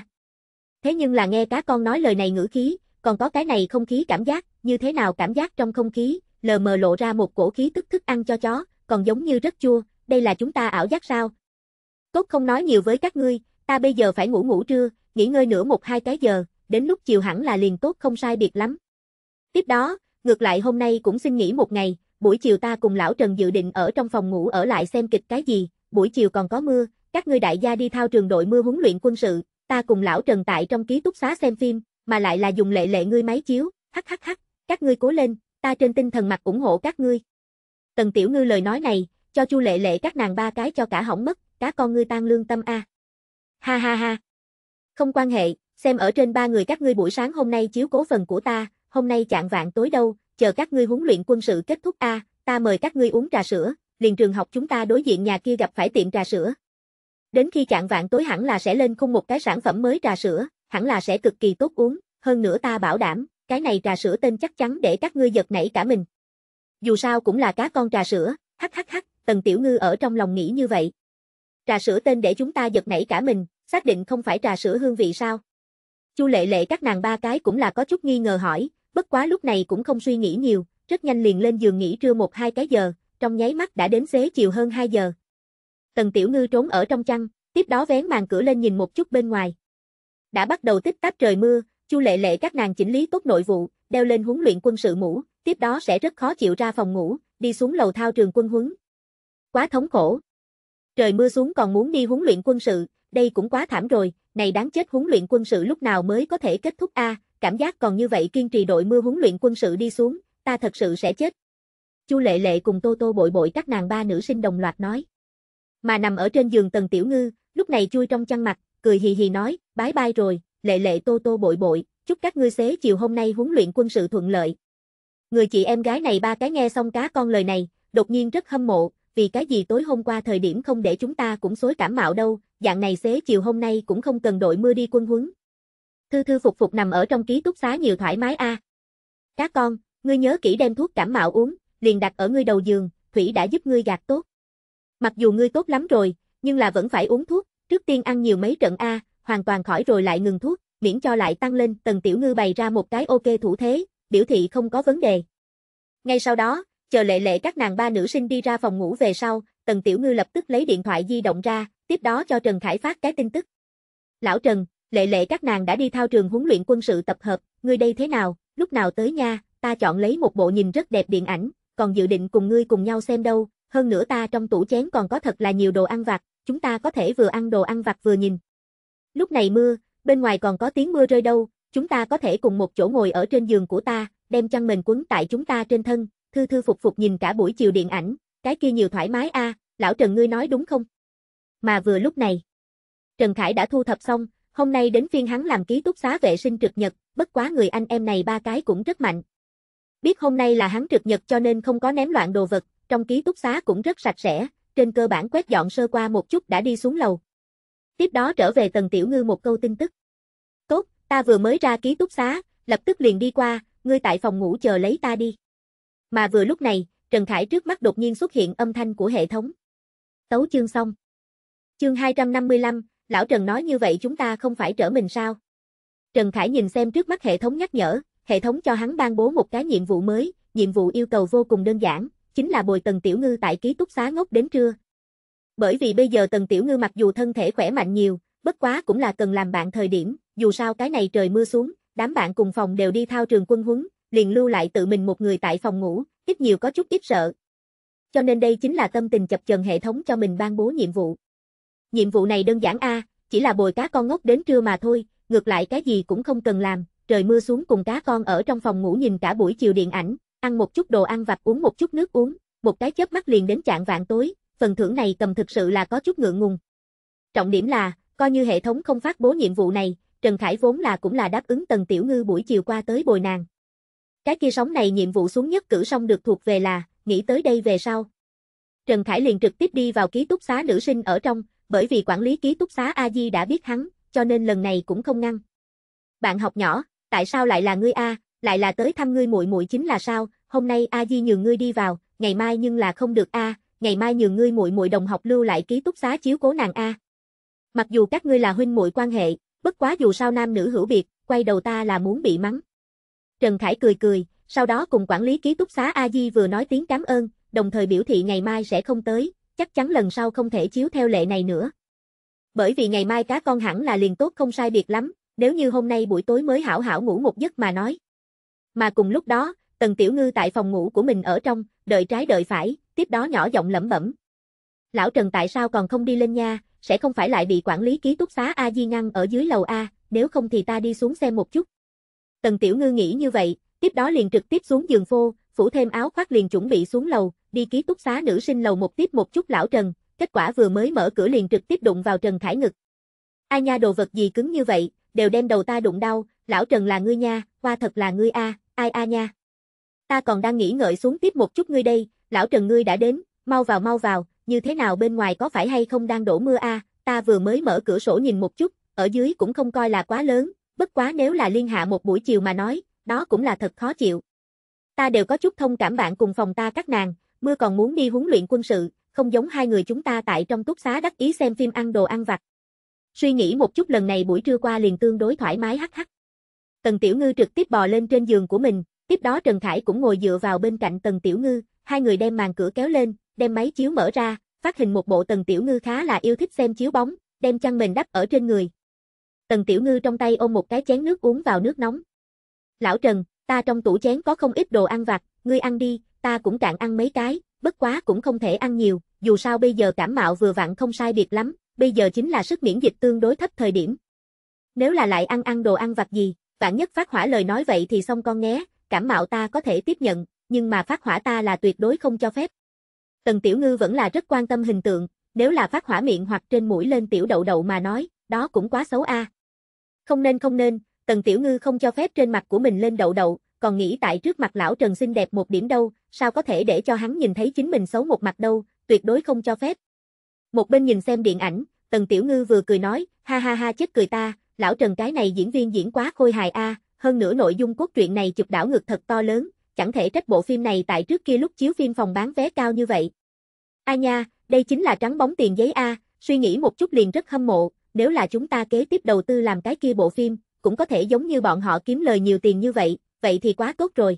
Thế nhưng là nghe cá con nói lời này ngữ khí, còn có cái này không khí cảm giác, như thế nào cảm giác trong không khí, lờ mờ lộ ra một cổ khí tức thức ăn cho chó, còn giống như rất chua, đây là chúng ta ảo giác sao? Tốt không nói nhiều với các ngươi, ta bây giờ phải ngủ ngủ trưa, nghỉ ngơi nửa một hai cái giờ, đến lúc chiều hẳn là liền tốt không sai biệt lắm. Tiếp đó, ngược lại hôm nay cũng xin nghỉ một ngày, buổi chiều ta cùng lão Trần dự định ở trong phòng ngủ ở lại xem kịch cái gì, buổi chiều còn có mưa, các ngươi đại gia đi thao trường đội mưa huấn luyện quân sự, ta cùng lão Trần tại trong ký túc xá xem phim, mà lại là dùng lệ lệ ngươi máy chiếu, hắc hắc hắc, các ngươi cố lên, ta trên tinh thần mặt ủng hộ các ngươi. Tần Tiểu Ngư lời nói này, cho Chu Lệ Lệ các nàng ba cái cho cả hỏng mất, cá con ngươi tan lương tâm a. Ha ha ha. Không quan hệ, xem ở trên ba người các ngươi buổi sáng hôm nay chiếu cố phần của ta, hôm nay chạng vạn tối đâu, chờ các ngươi huấn luyện quân sự kết thúc a, ta mời các ngươi uống trà sữa, liền trường học chúng ta đối diện nhà kia gặp phải tiệm trà sữa. Đến khi chạng vạn tối hẳn là sẽ lên khung một cái sản phẩm mới trà sữa, hẳn là sẽ cực kỳ tốt uống, hơn nữa ta bảo đảm, cái này trà sữa tên chắc chắn để các ngươi giật nảy cả mình. Dù sao cũng là cá con trà sữa, hắc hắc hắc, Tần Tiểu Ngư ở trong lòng nghĩ như vậy. Trà sữa tên để chúng ta giật nảy cả mình, xác định không phải trà sữa hương vị sao? Chu lệ lệ các nàng ba cái cũng là có chút nghi ngờ hỏi, bất quá lúc này cũng không suy nghĩ nhiều, rất nhanh liền lên giường nghỉ trưa một hai cái giờ, trong nháy mắt đã đến xế chiều hơn 2 giờ. Tần Tiểu Ngư trốn ở trong chăn, tiếp đó vén màn cửa lên nhìn một chút bên ngoài. Đã bắt đầu tích tắc trời mưa, Chu Lệ Lệ các nàng chỉnh lý tốt nội vụ, đeo lên huấn luyện quân sự mũ, tiếp đó sẽ rất khó chịu ra phòng ngủ, đi xuống lầu thao trường quân huấn. Quá thống khổ. Trời mưa xuống còn muốn đi huấn luyện quân sự, đây cũng quá thảm rồi, này đáng chết huấn luyện quân sự lúc nào mới có thể kết thúc a, à, cảm giác còn như vậy kiên trì đội mưa huấn luyện quân sự đi xuống, ta thật sự sẽ chết. Chu Lệ Lệ cùng Tô Tô bội bội các nàng ba nữ sinh đồng loạt nói. Mà nằm ở trên giường Tần Tiểu Ngư, lúc này chui trong chăn mặt, cười hì hì nói, bái bai rồi, Lệ Lệ Tô Tô bội bội, chúc các ngươi xế chiều hôm nay huấn luyện quân sự thuận lợi. Người chị em gái này ba cái nghe xong cá con lời này, đột nhiên rất hâm mộ, vì cái gì tối hôm qua thời điểm không để chúng ta cũng xối cảm mạo đâu, dạng này xế chiều hôm nay cũng không cần đội mưa đi quân huấn. Thư thư phục phục nằm ở trong ký túc xá nhiều thoải mái a. À. Các con, ngươi nhớ kỹ đem thuốc cảm mạo uống, liền đặt ở ngươi đầu giường, thủy đã giúp ngươi gạt tốt. Mặc dù ngươi tốt lắm rồi, nhưng là vẫn phải uống thuốc, trước tiên ăn nhiều mấy trận a, hoàn toàn khỏi rồi lại ngừng thuốc, miễn cho lại tăng lên, Tần Tiểu Ngư bày ra một cái ok thủ thế, biểu thị không có vấn đề. Ngay sau đó, chờ lệ lệ các nàng ba nữ sinh đi ra phòng ngủ về sau, Tần Tiểu Ngư lập tức lấy điện thoại di động ra, tiếp đó cho Trần Khải phát cái tin tức. Lão Trần, lệ lệ các nàng đã đi thao trường huấn luyện quân sự tập hợp, ngươi đây thế nào, lúc nào tới nha, ta chọn lấy một bộ nhìn rất đẹp điện ảnh, còn dự định cùng ngươi cùng nhau xem đâu, hơn nữa ta trong tủ chén còn có thật là nhiều đồ ăn vặt, chúng ta có thể vừa ăn đồ ăn vặt vừa nhìn. Lúc này mưa, bên ngoài còn có tiếng mưa rơi đâu, chúng ta có thể cùng một chỗ ngồi ở trên giường của ta, đem chăn mền quấn tại chúng ta trên thân, thư thư phục phục nhìn cả buổi chiều điện ảnh, cái kia nhiều thoải mái a, à, lão Trần ngươi nói đúng không? mà vừa lúc này. Trần Khải đã thu thập xong, hôm nay đến phiên hắn làm ký túc xá vệ sinh trực nhật, bất quá người anh em này ba cái cũng rất mạnh. Biết hôm nay là hắn trực nhật cho nên không có ném loạn đồ vật, trong ký túc xá cũng rất sạch sẽ, trên cơ bản quét dọn sơ qua một chút đã đi xuống lầu. Tiếp đó trở về tầng Tiểu Ngư một câu tin tức. Tốt, ta vừa mới ra ký túc xá, lập tức liền đi qua, ngươi tại phòng ngủ chờ lấy ta đi. Mà vừa lúc này, Trần Khải trước mắt đột nhiên xuất hiện âm thanh của hệ thống. Tấu chương xong. Chương 255, Lão Trần nói như vậy chúng ta không phải trở mình sao? Trần Khải nhìn xem trước mắt hệ thống nhắc nhở, hệ thống cho hắn ban bố một cái nhiệm vụ mới, nhiệm vụ yêu cầu vô cùng đơn giản, chính là bồi Tần Tiểu Ngư tại ký túc xá ngốc đến trưa. Bởi vì bây giờ Tần Tiểu Ngư mặc dù thân thể khỏe mạnh nhiều, bất quá cũng là cần làm bạn thời điểm, dù sao cái này trời mưa xuống, đám bạn cùng phòng đều đi thao trường quân huấn, liền lưu lại tự mình một người tại phòng ngủ, ít nhiều có chút ít sợ. Cho nên đây chính là tâm tình chập chờn hệ thống cho mình ban bố nhiệm vụ nhiệm vụ này đơn giản a, chỉ là bồi cá con ngốc đến trưa mà thôi, ngược lại cái gì cũng không cần làm, trời mưa xuống cùng cá con ở trong phòng ngủ nhìn cả buổi chiều điện ảnh, ăn một chút đồ ăn vặt uống một chút nước uống, một cái chớp mắt liền đến trạng vạn tối, phần thưởng này cầm thực sự là có chút ngượng ngùng. Trọng điểm là, coi như hệ thống không phát bố nhiệm vụ này, Trần Khải vốn là cũng là đáp ứng Tần Tiểu Ngư buổi chiều qua tới bồi nàng. Cái kia sóng này nhiệm vụ xuống nhất cử xong được thuộc về là, nghĩ tới đây về sau. Trần Khải liền trực tiếp đi vào ký túc xá nữ sinh ở trong, bởi vì quản lý ký túc xá A Di đã biết hắn, cho nên lần này cũng không ngăn. Bạn học nhỏ, tại sao lại là ngươi a, lại là tới thăm ngươi muội muội chính là sao? Hôm nay A Di nhường ngươi đi vào, ngày mai nhưng là không được a, ngày mai nhường ngươi muội muội đồng học lưu lại ký túc xá chiếu cố nàng a. Mặc dù các ngươi là huynh muội quan hệ, bất quá dù sao nam nữ hữu biệt, quay đầu ta là muốn bị mắng. Trần Khải cười cười, sau đó cùng quản lý ký túc xá A Di vừa nói tiếng cảm ơn, đồng thời biểu thị ngày mai sẽ không tới, chắc chắn lần sau không thể chiếu theo lệ này nữa. Bởi vì ngày mai cá con hẳn là liền tốt không sai biệt lắm, nếu như hôm nay buổi tối mới hảo hảo ngủ một giấc mà nói. Mà cùng lúc đó, Tần Tiểu Ngư tại phòng ngủ của mình ở trong, đợi trái đợi phải, tiếp đó nhỏ giọng lẩm bẩm. Lão Trần tại sao còn không đi lên nha, sẽ không phải lại bị quản lý ký túc xá A Di ngăn ở dưới lầu A, nếu không thì ta đi xuống xem một chút. Tần Tiểu Ngư nghĩ như vậy, tiếp đó liền trực tiếp xuống giường phô, phủ thêm áo khoác liền chuẩn bị xuống lầu, đi ký túc xá nữ sinh lầu một tiếp một chút lão Trần, kết quả vừa mới mở cửa liền trực tiếp đụng vào Trần Khải ngực. Ai nha đồ vật gì cứng như vậy, đều đem đầu ta đụng đau, lão Trần là ngươi nha, hoa thật là ngươi a, ai a nha. Ta còn đang nghĩ ngợi xuống tiếp một chút ngươi đây, lão Trần ngươi đã đến, mau vào mau vào, như thế nào bên ngoài có phải hay không đang đổ mưa a, ta vừa mới mở cửa sổ nhìn một chút, ở dưới cũng không coi là quá lớn, bất quá nếu là liên hạ một buổi chiều mà nói, đó cũng là thật khó chịu. Ta đều có chút thông cảm bạn cùng phòng ta các nàng, mưa còn muốn đi huấn luyện quân sự, không giống hai người chúng ta tại trong túc xá đắc ý xem phim ăn đồ ăn vặt. Suy nghĩ một chút lần này buổi trưa qua liền tương đối thoải mái hắc hắc. Tần Tiểu Ngư trực tiếp bò lên trên giường của mình, tiếp đó Trần Khải cũng ngồi dựa vào bên cạnh Tần Tiểu Ngư, hai người đem màn cửa kéo lên, đem máy chiếu mở ra, phát hình một bộ Tần Tiểu Ngư khá là yêu thích xem chiếu bóng, đem chăn mình đắp ở trên người. Tần Tiểu Ngư trong tay ôm một cái chén nước uống vào nước nóng. Lão Trần, Ta trong tủ chén có không ít đồ ăn vặt, ngươi ăn đi, ta cũng cạn ăn mấy cái, bất quá cũng không thể ăn nhiều, dù sao bây giờ cảm mạo vừa vặn không sai biệt lắm, bây giờ chính là sức miễn dịch tương đối thấp thời điểm. Nếu là lại ăn ăn đồ ăn vặt gì, vạn nhất phát hỏa lời nói vậy thì xong con nhé. cảm mạo ta có thể tiếp nhận, nhưng mà phát hỏa ta là tuyệt đối không cho phép. Tần Tiểu Ngư vẫn là rất quan tâm hình tượng, nếu là phát hỏa miệng hoặc trên mũi lên tiểu đậu đậu mà nói, đó cũng quá xấu a. Không nên không nên, Tần Tiểu Ngư không cho phép trên mặt của mình lên đậu đậu, còn nghĩ tại trước mặt lão Trần xinh đẹp một điểm đâu, sao có thể để cho hắn nhìn thấy chính mình xấu một mặt đâu, tuyệt đối không cho phép. Một bên nhìn xem điện ảnh, Tần Tiểu Ngư vừa cười nói, ha ha ha chết cười ta, lão Trần cái này diễn viên diễn quá khôi hài a, hơn nữa nội dung cốt truyện này chụp đảo ngược thật to lớn, chẳng thể trách bộ phim này tại trước kia lúc chiếu phim phòng bán vé cao như vậy. A nha, đây chính là trắng bóng tiền giấy a, suy nghĩ một chút liền rất hâm mộ, nếu là chúng ta kế tiếp đầu tư làm cái kia bộ phim, cũng có thể giống như bọn họ kiếm lời nhiều tiền như vậy, vậy thì quá tốt rồi.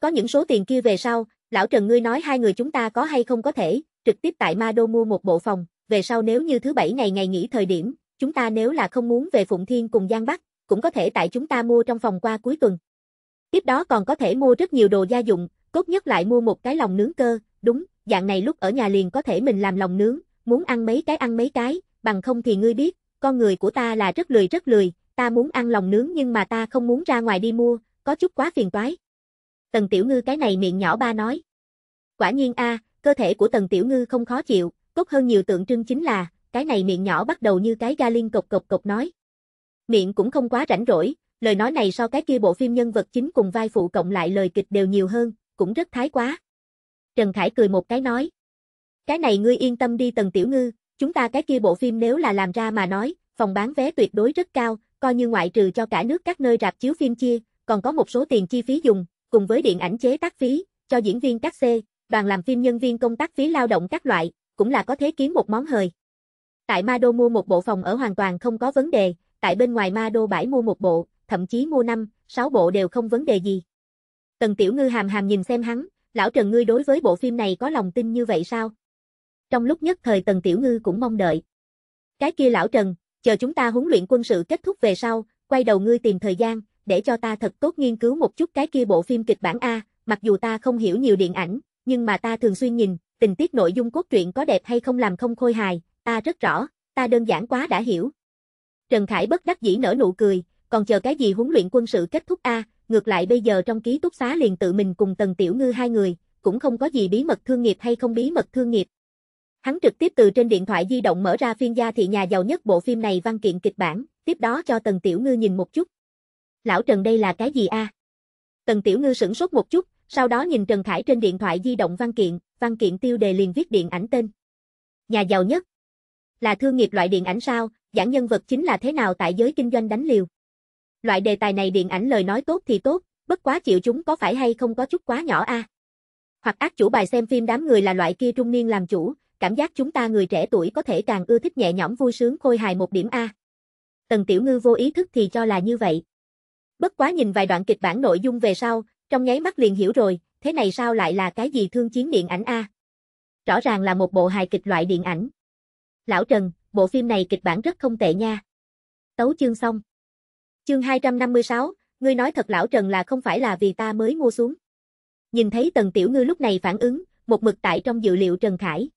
Có những số tiền kia về sau, lão Trần ngươi nói hai người chúng ta có hay không có thể, trực tiếp tại Ma Đô mua một bộ phòng, về sau nếu như thứ bảy ngày ngày nghỉ thời điểm, chúng ta nếu là không muốn về Phụng Thiên cùng Giang Bắc, cũng có thể tại chúng ta mua trong phòng qua cuối tuần. Tiếp đó còn có thể mua rất nhiều đồ gia dụng, cốt nhất lại mua một cái lòng nướng cơ, đúng, dạng này lúc ở nhà liền có thể mình làm lòng nướng, muốn ăn mấy cái ăn mấy cái, bằng không thì ngươi biết, con người của ta là rất lười rất lười, ta muốn ăn lòng nướng nhưng mà ta không muốn ra ngoài đi mua, có chút quá phiền toái. Tần Tiểu Ngư cái này miệng nhỏ ba nói. Quả nhiên a, cơ thể của Tần Tiểu Ngư không khó chịu, tốt hơn nhiều tượng trưng chính là, cái này miệng nhỏ bắt đầu như cái ga liên cộc cộc cộc nói. Miệng cũng không quá rảnh rỗi, lời nói này so cái kia bộ phim nhân vật chính cùng vai phụ cộng lại lời kịch đều nhiều hơn, cũng rất thái quá. Trần Khải cười một cái nói. Cái này ngươi yên tâm đi Tần Tiểu Ngư, chúng ta cái kia bộ phim nếu là làm ra mà nói, phòng bán vé tuyệt đối rất cao, coi như ngoại trừ cho cả nước các nơi rạp chiếu phim chia, còn có một số tiền chi phí dùng, cùng với điện ảnh chế tác phí, cho diễn viên các C, bàn làm phim nhân viên công tác phí lao động các loại, cũng là có thế kiếm một món hời. Tại Ma Đô mua một bộ phòng ở hoàn toàn không có vấn đề, tại bên ngoài Ma Đô bãi mua một bộ, thậm chí mua năm, sáu bộ đều không vấn đề gì. Tần Tiểu Ngư hàm hàm nhìn xem hắn, lão Trần ngươi đối với bộ phim này có lòng tin như vậy sao? Trong lúc nhất thời Tần Tiểu Ngư cũng mong đợi. Cái kia lão Trần, chờ chúng ta huấn luyện quân sự kết thúc về sau, quay đầu ngươi tìm thời gian, để cho ta thật tốt nghiên cứu một chút cái kia bộ phim kịch bản A, mặc dù ta không hiểu nhiều điện ảnh, nhưng mà ta thường xuyên nhìn, tình tiết nội dung cốt truyện có đẹp hay không làm không khôi hài, ta rất rõ, ta đơn giản quá đã hiểu. Trần Khải bất đắc dĩ nở nụ cười, còn chờ cái gì huấn luyện quân sự kết thúc A, ngược lại bây giờ trong ký túc xá liền tự mình cùng Tần Tiểu Ngư hai người, cũng không có gì bí mật thương nghiệp hay không bí mật thương nghiệp, Hắn trực tiếp từ trên điện thoại di động mở ra phiên gia thị nhà giàu nhất bộ phim này văn kiện kịch bản, tiếp đó cho Tần Tiểu Ngư nhìn một chút. Lão Trần đây là cái gì a? Tần Tiểu Ngư sửng sốt một chút, sau đó nhìn Trần Khải trên điện thoại di động văn kiện, văn kiện tiêu đề liền viết điện ảnh tên. Nhà giàu nhất. Là thương nghiệp loại điện ảnh sao, giảng nhân vật chính là thế nào tại giới kinh doanh đánh liều. Loại đề tài này điện ảnh lời nói tốt thì tốt, bất quá chịu chúng có phải hay không có chút quá nhỏ a. Hoặc ác chủ bài xem phim đám người là loại kia trung niên làm chủ, cảm giác chúng ta người trẻ tuổi có thể càng ưa thích nhẹ nhõm vui sướng khôi hài một điểm A. Tần Tiểu Ngư vô ý thức thì cho là như vậy. Bất quá nhìn vài đoạn kịch bản nội dung về sau, trong nháy mắt liền hiểu rồi, thế này sao lại là cái gì thương chiến điện ảnh A. Rõ ràng là một bộ hài kịch loại điện ảnh. Lão Trần, bộ phim này kịch bản rất không tệ nha. Tấu chương xong. Chương 256, ngươi nói thật lão Trần là không phải là vì ta mới mua xuống. Nhìn thấy Tần Tiểu Ngư lúc này phản ứng, một mực tại trong dự liệu Trần Khải,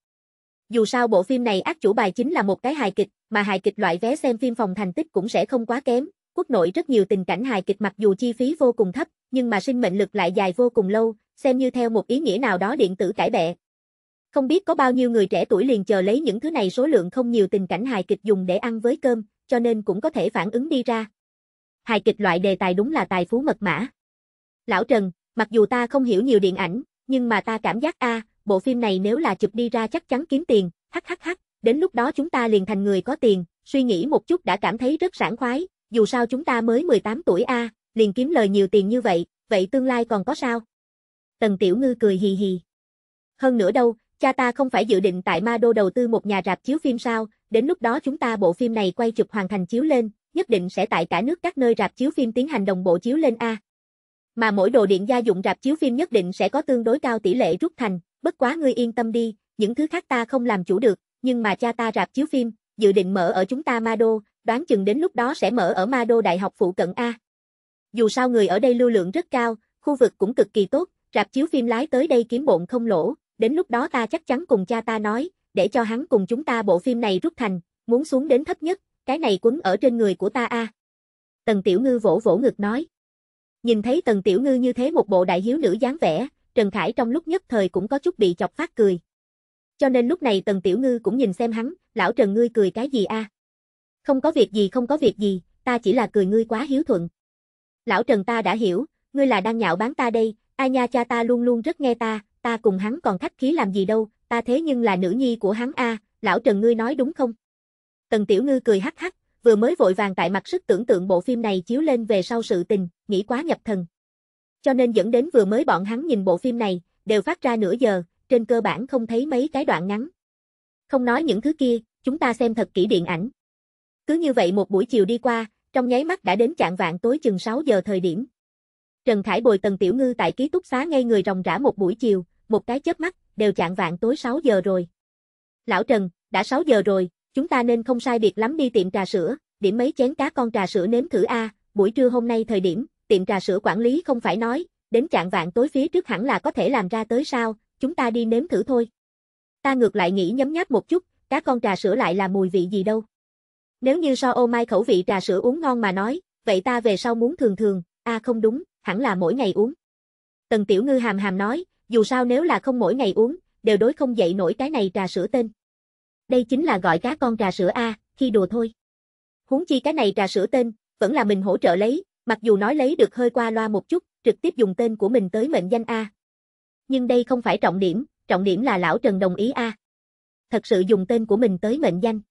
dù sao bộ phim này ác chủ bài chính là một cái hài kịch, mà hài kịch loại vé xem phim phòng thành tích cũng sẽ không quá kém. Quốc nội rất nhiều tình cảnh hài kịch mặc dù chi phí vô cùng thấp, nhưng mà sinh mệnh lực lại dài vô cùng lâu, xem như theo một ý nghĩa nào đó điện tử cải bệ Không biết có bao nhiêu người trẻ tuổi liền chờ lấy những thứ này số lượng không nhiều tình cảnh hài kịch dùng để ăn với cơm, cho nên cũng có thể phản ứng đi ra. Hài kịch loại đề tài đúng là tài phú mật mã. Lão Trần, mặc dù ta không hiểu nhiều điện ảnh, nhưng mà ta cảm giác a, à, bộ phim này nếu là chụp đi ra chắc chắn kiếm tiền, hắc hắc hắc, đến lúc đó chúng ta liền thành người có tiền, suy nghĩ một chút đã cảm thấy rất sảng khoái, dù sao chúng ta mới 18 tuổi a, liền kiếm lời nhiều tiền như vậy, vậy tương lai còn có sao? Tần Tiểu Ngư cười hì hì. Hơn nữa đâu, cha ta không phải dự định tại Ma Đô đầu tư một nhà rạp chiếu phim sao, đến lúc đó chúng ta bộ phim này quay chụp hoàn thành chiếu lên, nhất định sẽ tại cả nước các nơi rạp chiếu phim tiến hành đồng bộ chiếu lên a. Mà mỗi đồ điện gia dụng rạp chiếu phim nhất định sẽ có tương đối cao tỷ lệ rút thành, bất quá ngươi yên tâm đi, những thứ khác ta không làm chủ được, nhưng mà cha ta rạp chiếu phim, dự định mở ở chúng ta Mado, đoán chừng đến lúc đó sẽ mở ở Mado Đại học phụ cận A. Dù sao người ở đây lưu lượng rất cao, khu vực cũng cực kỳ tốt, rạp chiếu phim lái tới đây kiếm bộn không lỗ, đến lúc đó ta chắc chắn cùng cha ta nói, để cho hắn cùng chúng ta bộ phim này rút thành, muốn xuống đến thấp nhất, cái này quấn ở trên người của ta a. Tần Tiểu Ngư vỗ vỗ ngực nói. Nhìn thấy Tần Tiểu Ngư như thế một bộ đại hiếu nữ dáng vẻ, Trần Khải trong lúc nhất thời cũng có chút bị chọc phát cười. Cho nên lúc này Tần Tiểu Ngư cũng nhìn xem hắn, lão Trần ngươi cười cái gì a? Không có việc gì không có việc gì, ta chỉ là cười ngươi quá hiếu thuận. Lão Trần ta đã hiểu, ngươi là đang nhạo báng ta đây, ai nha cha ta luôn luôn rất nghe ta, ta cùng hắn còn khách khí làm gì đâu, ta thế nhưng là nữ nhi của hắn a, lão Trần ngươi nói đúng không? Tần Tiểu Ngư cười hắc hắc, vừa mới vội vàng tại mặt sức tưởng tượng bộ phim này chiếu lên về sau sự tình, nghĩ quá nhập thần cho nên dẫn đến vừa mới bọn hắn nhìn bộ phim này, đều phát ra nửa giờ, trên cơ bản không thấy mấy cái đoạn ngắn. Không nói những thứ kia, chúng ta xem thật kỹ điện ảnh. Cứ như vậy một buổi chiều đi qua, trong nháy mắt đã đến trạng vạn tối chừng 6 giờ thời điểm. Trần Khải bồi Tần Tiểu Ngư tại ký túc xá ngay người ròng rã một buổi chiều, một cái chớp mắt, đều trạng vạn tối 6 giờ rồi. Lão Trần, đã 6 giờ rồi, chúng ta nên không sai biệt lắm đi tiệm trà sữa, điểm mấy chén cá con trà sữa nếm thử a, buổi trưa hôm nay thời điểm, tiệm trà sữa quản lý không phải nói, đến chạng vạn tối phía trước hẳn là có thể làm ra tới sao, chúng ta đi nếm thử thôi. Ta ngược lại nghĩ nhấm nháp một chút, cá con trà sữa lại là mùi vị gì đâu. Nếu như so ô mai khẩu vị trà sữa uống ngon mà nói, vậy ta về sau muốn thường thường, a à không đúng, hẳn là mỗi ngày uống. Tần Tiểu Ngư hàm hàm nói, dù sao nếu là không mỗi ngày uống, đều đối không dậy nổi cái này trà sữa tên. Đây chính là gọi cá con trà sữa A, khi đùa thôi. Huống chi cái này trà sữa tên, vẫn là mình hỗ trợ lấy, Mặc dù nói lấy được hơi qua loa một chút, trực tiếp dùng tên của mình tới mệnh danh A. Nhưng đây không phải trọng điểm, trọng điểm là lão Trần đồng ý A. Thật sự dùng tên của mình tới mệnh danh.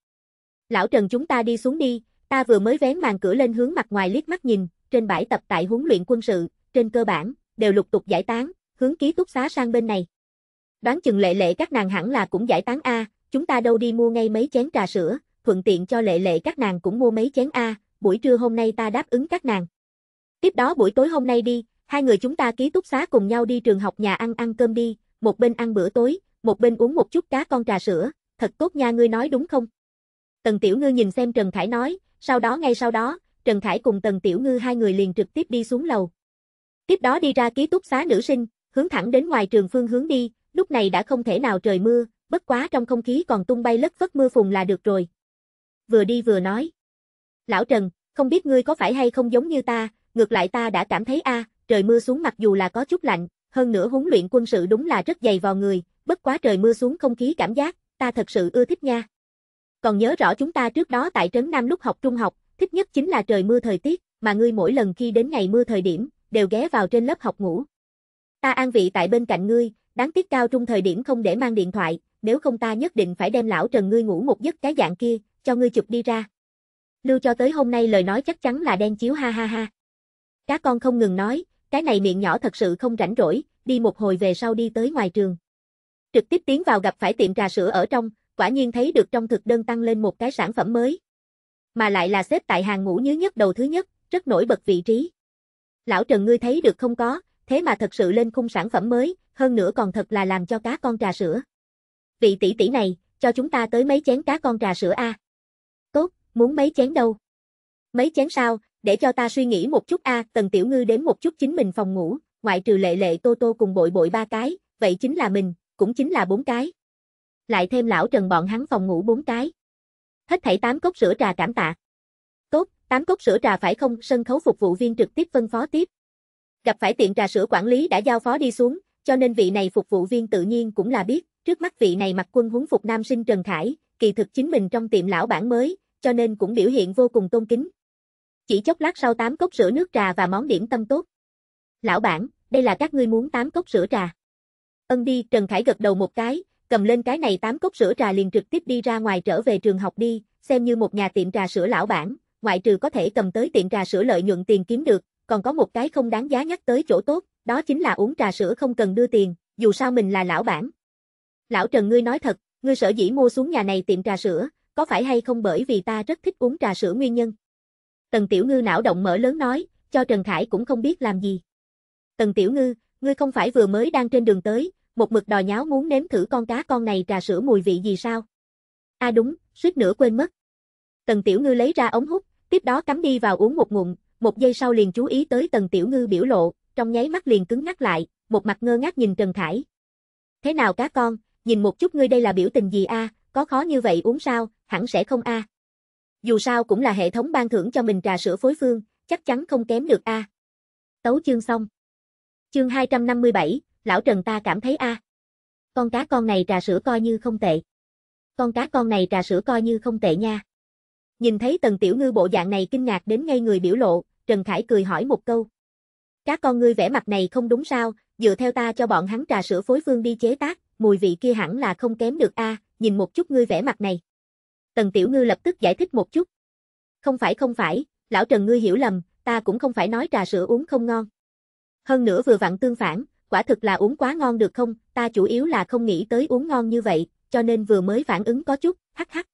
Lão Trần chúng ta đi xuống đi, ta vừa mới vén màn cửa lên hướng mặt ngoài liếc mắt nhìn, trên bãi tập tại huấn luyện quân sự, trên cơ bản, đều lục tục giải tán, hướng ký túc xá sang bên này. Đoán chừng lệ lệ các nàng hẳn là cũng giải tán A, chúng ta đâu đi mua ngay mấy chén trà sữa, thuận tiện cho lệ lệ các nàng cũng mua mấy chén A, buổi trưa hôm nay ta đáp ứng các nàng. Tiếp đó buổi tối hôm nay đi, hai người chúng ta ký túc xá cùng nhau đi trường học nhà ăn ăn cơm đi, một bên ăn bữa tối, một bên uống một chút cá con trà sữa, thật tốt nha ngươi nói đúng không? Tần Tiểu Ngư nhìn xem Trần Khải nói, sau đó ngay sau đó, Trần Khải cùng Tần Tiểu Ngư hai người liền trực tiếp đi xuống lầu. Tiếp đó đi ra ký túc xá nữ sinh, hướng thẳng đến ngoài trường phương hướng đi, lúc này đã không thể nào trời mưa, bất quá trong không khí còn tung bay lất phất mưa phùn là được rồi. Vừa đi vừa nói. Lão Trần, không biết ngươi có phải hay không giống như ta, ngược lại ta đã cảm thấy a, à, trời mưa xuống mặc dù là có chút lạnh, hơn nữa huấn luyện quân sự đúng là rất dày vào người, bất quá trời mưa xuống không khí cảm giác, ta thật sự ưa thích nha. Còn nhớ rõ chúng ta trước đó tại trấn Nam lúc học trung học, thích nhất chính là trời mưa thời tiết, mà ngươi mỗi lần khi đến ngày mưa thời điểm, đều ghé vào trên lớp học ngủ. Ta an vị tại bên cạnh ngươi, đáng tiếc cao trung thời điểm không để mang điện thoại, nếu không ta nhất định phải đem lão Trần ngươi ngủ một giấc cái dạng kia, cho ngươi chụp đi ra. Lưu cho tới hôm nay lời nói chắc chắn là đen chiếu ha ha ha. Cá con không ngừng nói, cái này miệng nhỏ thật sự không rảnh rỗi, đi một hồi về sau đi tới ngoài trường. Trực tiếp tiến vào gặp phải tiệm trà sữa ở trong, quả nhiên thấy được trong thực đơn tăng lên một cái sản phẩm mới. Mà lại là xếp tại hàng ngũ nhứ nhất đầu thứ nhất, rất nổi bật vị trí. Lão Trần ngươi thấy được không có, thế mà thật sự lên khung sản phẩm mới, hơn nữa còn thật là làm cho cá con trà sữa. Vị tỷ tỷ này, cho chúng ta tới mấy chén cá con trà sữa a. Tốt, muốn mấy chén đâu? Mấy chén sao, để cho ta suy nghĩ một chút a, Tần Tiểu Ngư đến một chút chính mình phòng ngủ, ngoại trừ lệ lệ tô tô cùng bội bội ba cái, vậy chính là mình, cũng chính là bốn cái. Lại thêm lão Trần bọn hắn phòng ngủ bốn cái. Hết thảy tám cốc sữa trà cảm tạ. Tốt, tám cốc sữa trà phải không? Sân khấu phục vụ viên trực tiếp phân phó tiếp. Gặp phải tiệm trà sữa quản lý đã giao phó đi xuống, cho nên vị này phục vụ viên tự nhiên cũng là biết, trước mắt vị này mặc quân huấn phục nam sinh Trần Khải, kỳ thực chính mình trong tiệm lão bản mới, cho nên cũng biểu hiện vô cùng tôn kính, chỉ chốc lát sau tám cốc sữa nước trà và món điểm tâm tốt. Lão bản, đây là các ngươi muốn tám cốc sữa trà. Ân đi, Trần Khải gật đầu một cái, cầm lên cái này tám cốc sữa trà liền trực tiếp đi ra ngoài trở về trường học đi, xem như một nhà tiệm trà sữa lão bản, ngoại trừ có thể cầm tới tiệm trà sữa lợi nhuận tiền kiếm được, còn có một cái không đáng giá nhắc tới chỗ tốt, đó chính là uống trà sữa không cần đưa tiền, dù sao mình là lão bản. Lão Trần ngươi nói thật, ngươi sở dĩ mua xuống nhà này tiệm trà sữa, có phải hay không bởi vì ta rất thích uống trà sữa nguyên nhân? Tần Tiểu Ngư não động mở lớn nói, cho Trần Khải cũng không biết làm gì. Tần Tiểu Ngư, ngươi không phải vừa mới đang trên đường tới, một mực đòi nháo muốn nếm thử con cá con này trà sữa mùi vị gì sao? A à đúng, suýt nữa quên mất. Tần Tiểu Ngư lấy ra ống hút, tiếp đó cắm đi vào uống một ngụm, một giây sau liền chú ý tới Tần Tiểu Ngư biểu lộ, trong nháy mắt liền cứng ngắc lại, một mặt ngơ ngác nhìn Trần Khải. Thế nào cá con, nhìn một chút ngươi đây là biểu tình gì a, có khó như vậy uống sao, hẳn sẽ không a. À dù sao cũng là hệ thống ban thưởng cho mình trà sữa phối phương, chắc chắn không kém được a. Tấu chương xong. Chương 257, lão Trần ta cảm thấy a. Con cá con này trà sữa coi như không tệ. Con cá con này trà sữa coi như không tệ nha. Nhìn thấy Tần Tiểu Ngư bộ dạng này kinh ngạc đến ngay người biểu lộ, Trần Khải cười hỏi một câu. cá con ngươi vẻ mặt này không đúng sao, dựa theo ta cho bọn hắn trà sữa phối phương đi chế tác, mùi vị kia hẳn là không kém được a, nhìn một chút ngươi vẻ mặt này. Tần Tiểu Ngư lập tức giải thích một chút. Không phải không phải, lão Trần ngươi hiểu lầm, ta cũng không phải nói trà sữa uống không ngon. Hơn nữa vừa vặn tương phản, quả thực là uống quá ngon được không, ta chủ yếu là không nghĩ tới uống ngon như vậy, cho nên vừa mới phản ứng có chút, hắc hắc.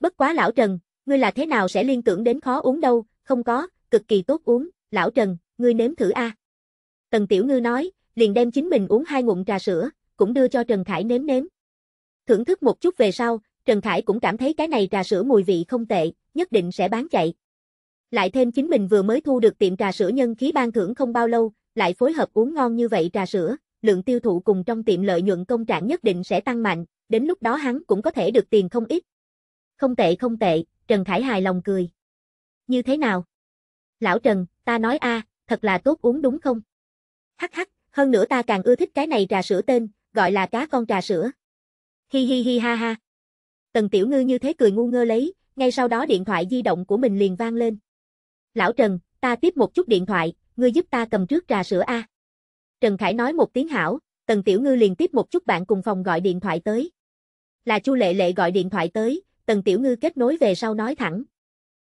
Bất quá lão Trần, ngươi là thế nào sẽ liên tưởng đến khó uống đâu, không có, cực kỳ tốt uống, lão Trần, ngươi nếm thử a. Tần Tiểu Ngư nói, liền đem chính mình uống hai ngụm trà sữa, cũng đưa cho Trần Khải nếm nếm. Thưởng thức một chút về sau, Trần Khải cũng cảm thấy cái này trà sữa mùi vị không tệ, nhất định sẽ bán chạy. Lại thêm chính mình vừa mới thu được tiệm trà sữa nhân khí ban thưởng không bao lâu, lại phối hợp uống ngon như vậy trà sữa, lượng tiêu thụ cùng trong tiệm lợi nhuận công trạng nhất định sẽ tăng mạnh, đến lúc đó hắn cũng có thể được tiền không ít. Không tệ không tệ, Trần Khải hài lòng cười. Như thế nào? Lão Trần, ta nói a, thật là tốt uống đúng không? Hắc hắc, hơn nữa ta càng ưa thích cái này trà sữa tên, gọi là cá con trà sữa. Hi hi hi ha ha. Tần Tiểu Ngư như thế cười ngu ngơ lấy, ngay sau đó điện thoại di động của mình liền vang lên. Lão Trần, ta tiếp một chút điện thoại, ngươi giúp ta cầm trước trà sữa A. Trần Khải nói một tiếng hảo, Tần Tiểu Ngư liền tiếp một chút bạn cùng phòng gọi điện thoại tới. Là Chu Lệ Lệ gọi điện thoại tới, Tần Tiểu Ngư kết nối về sau nói thẳng.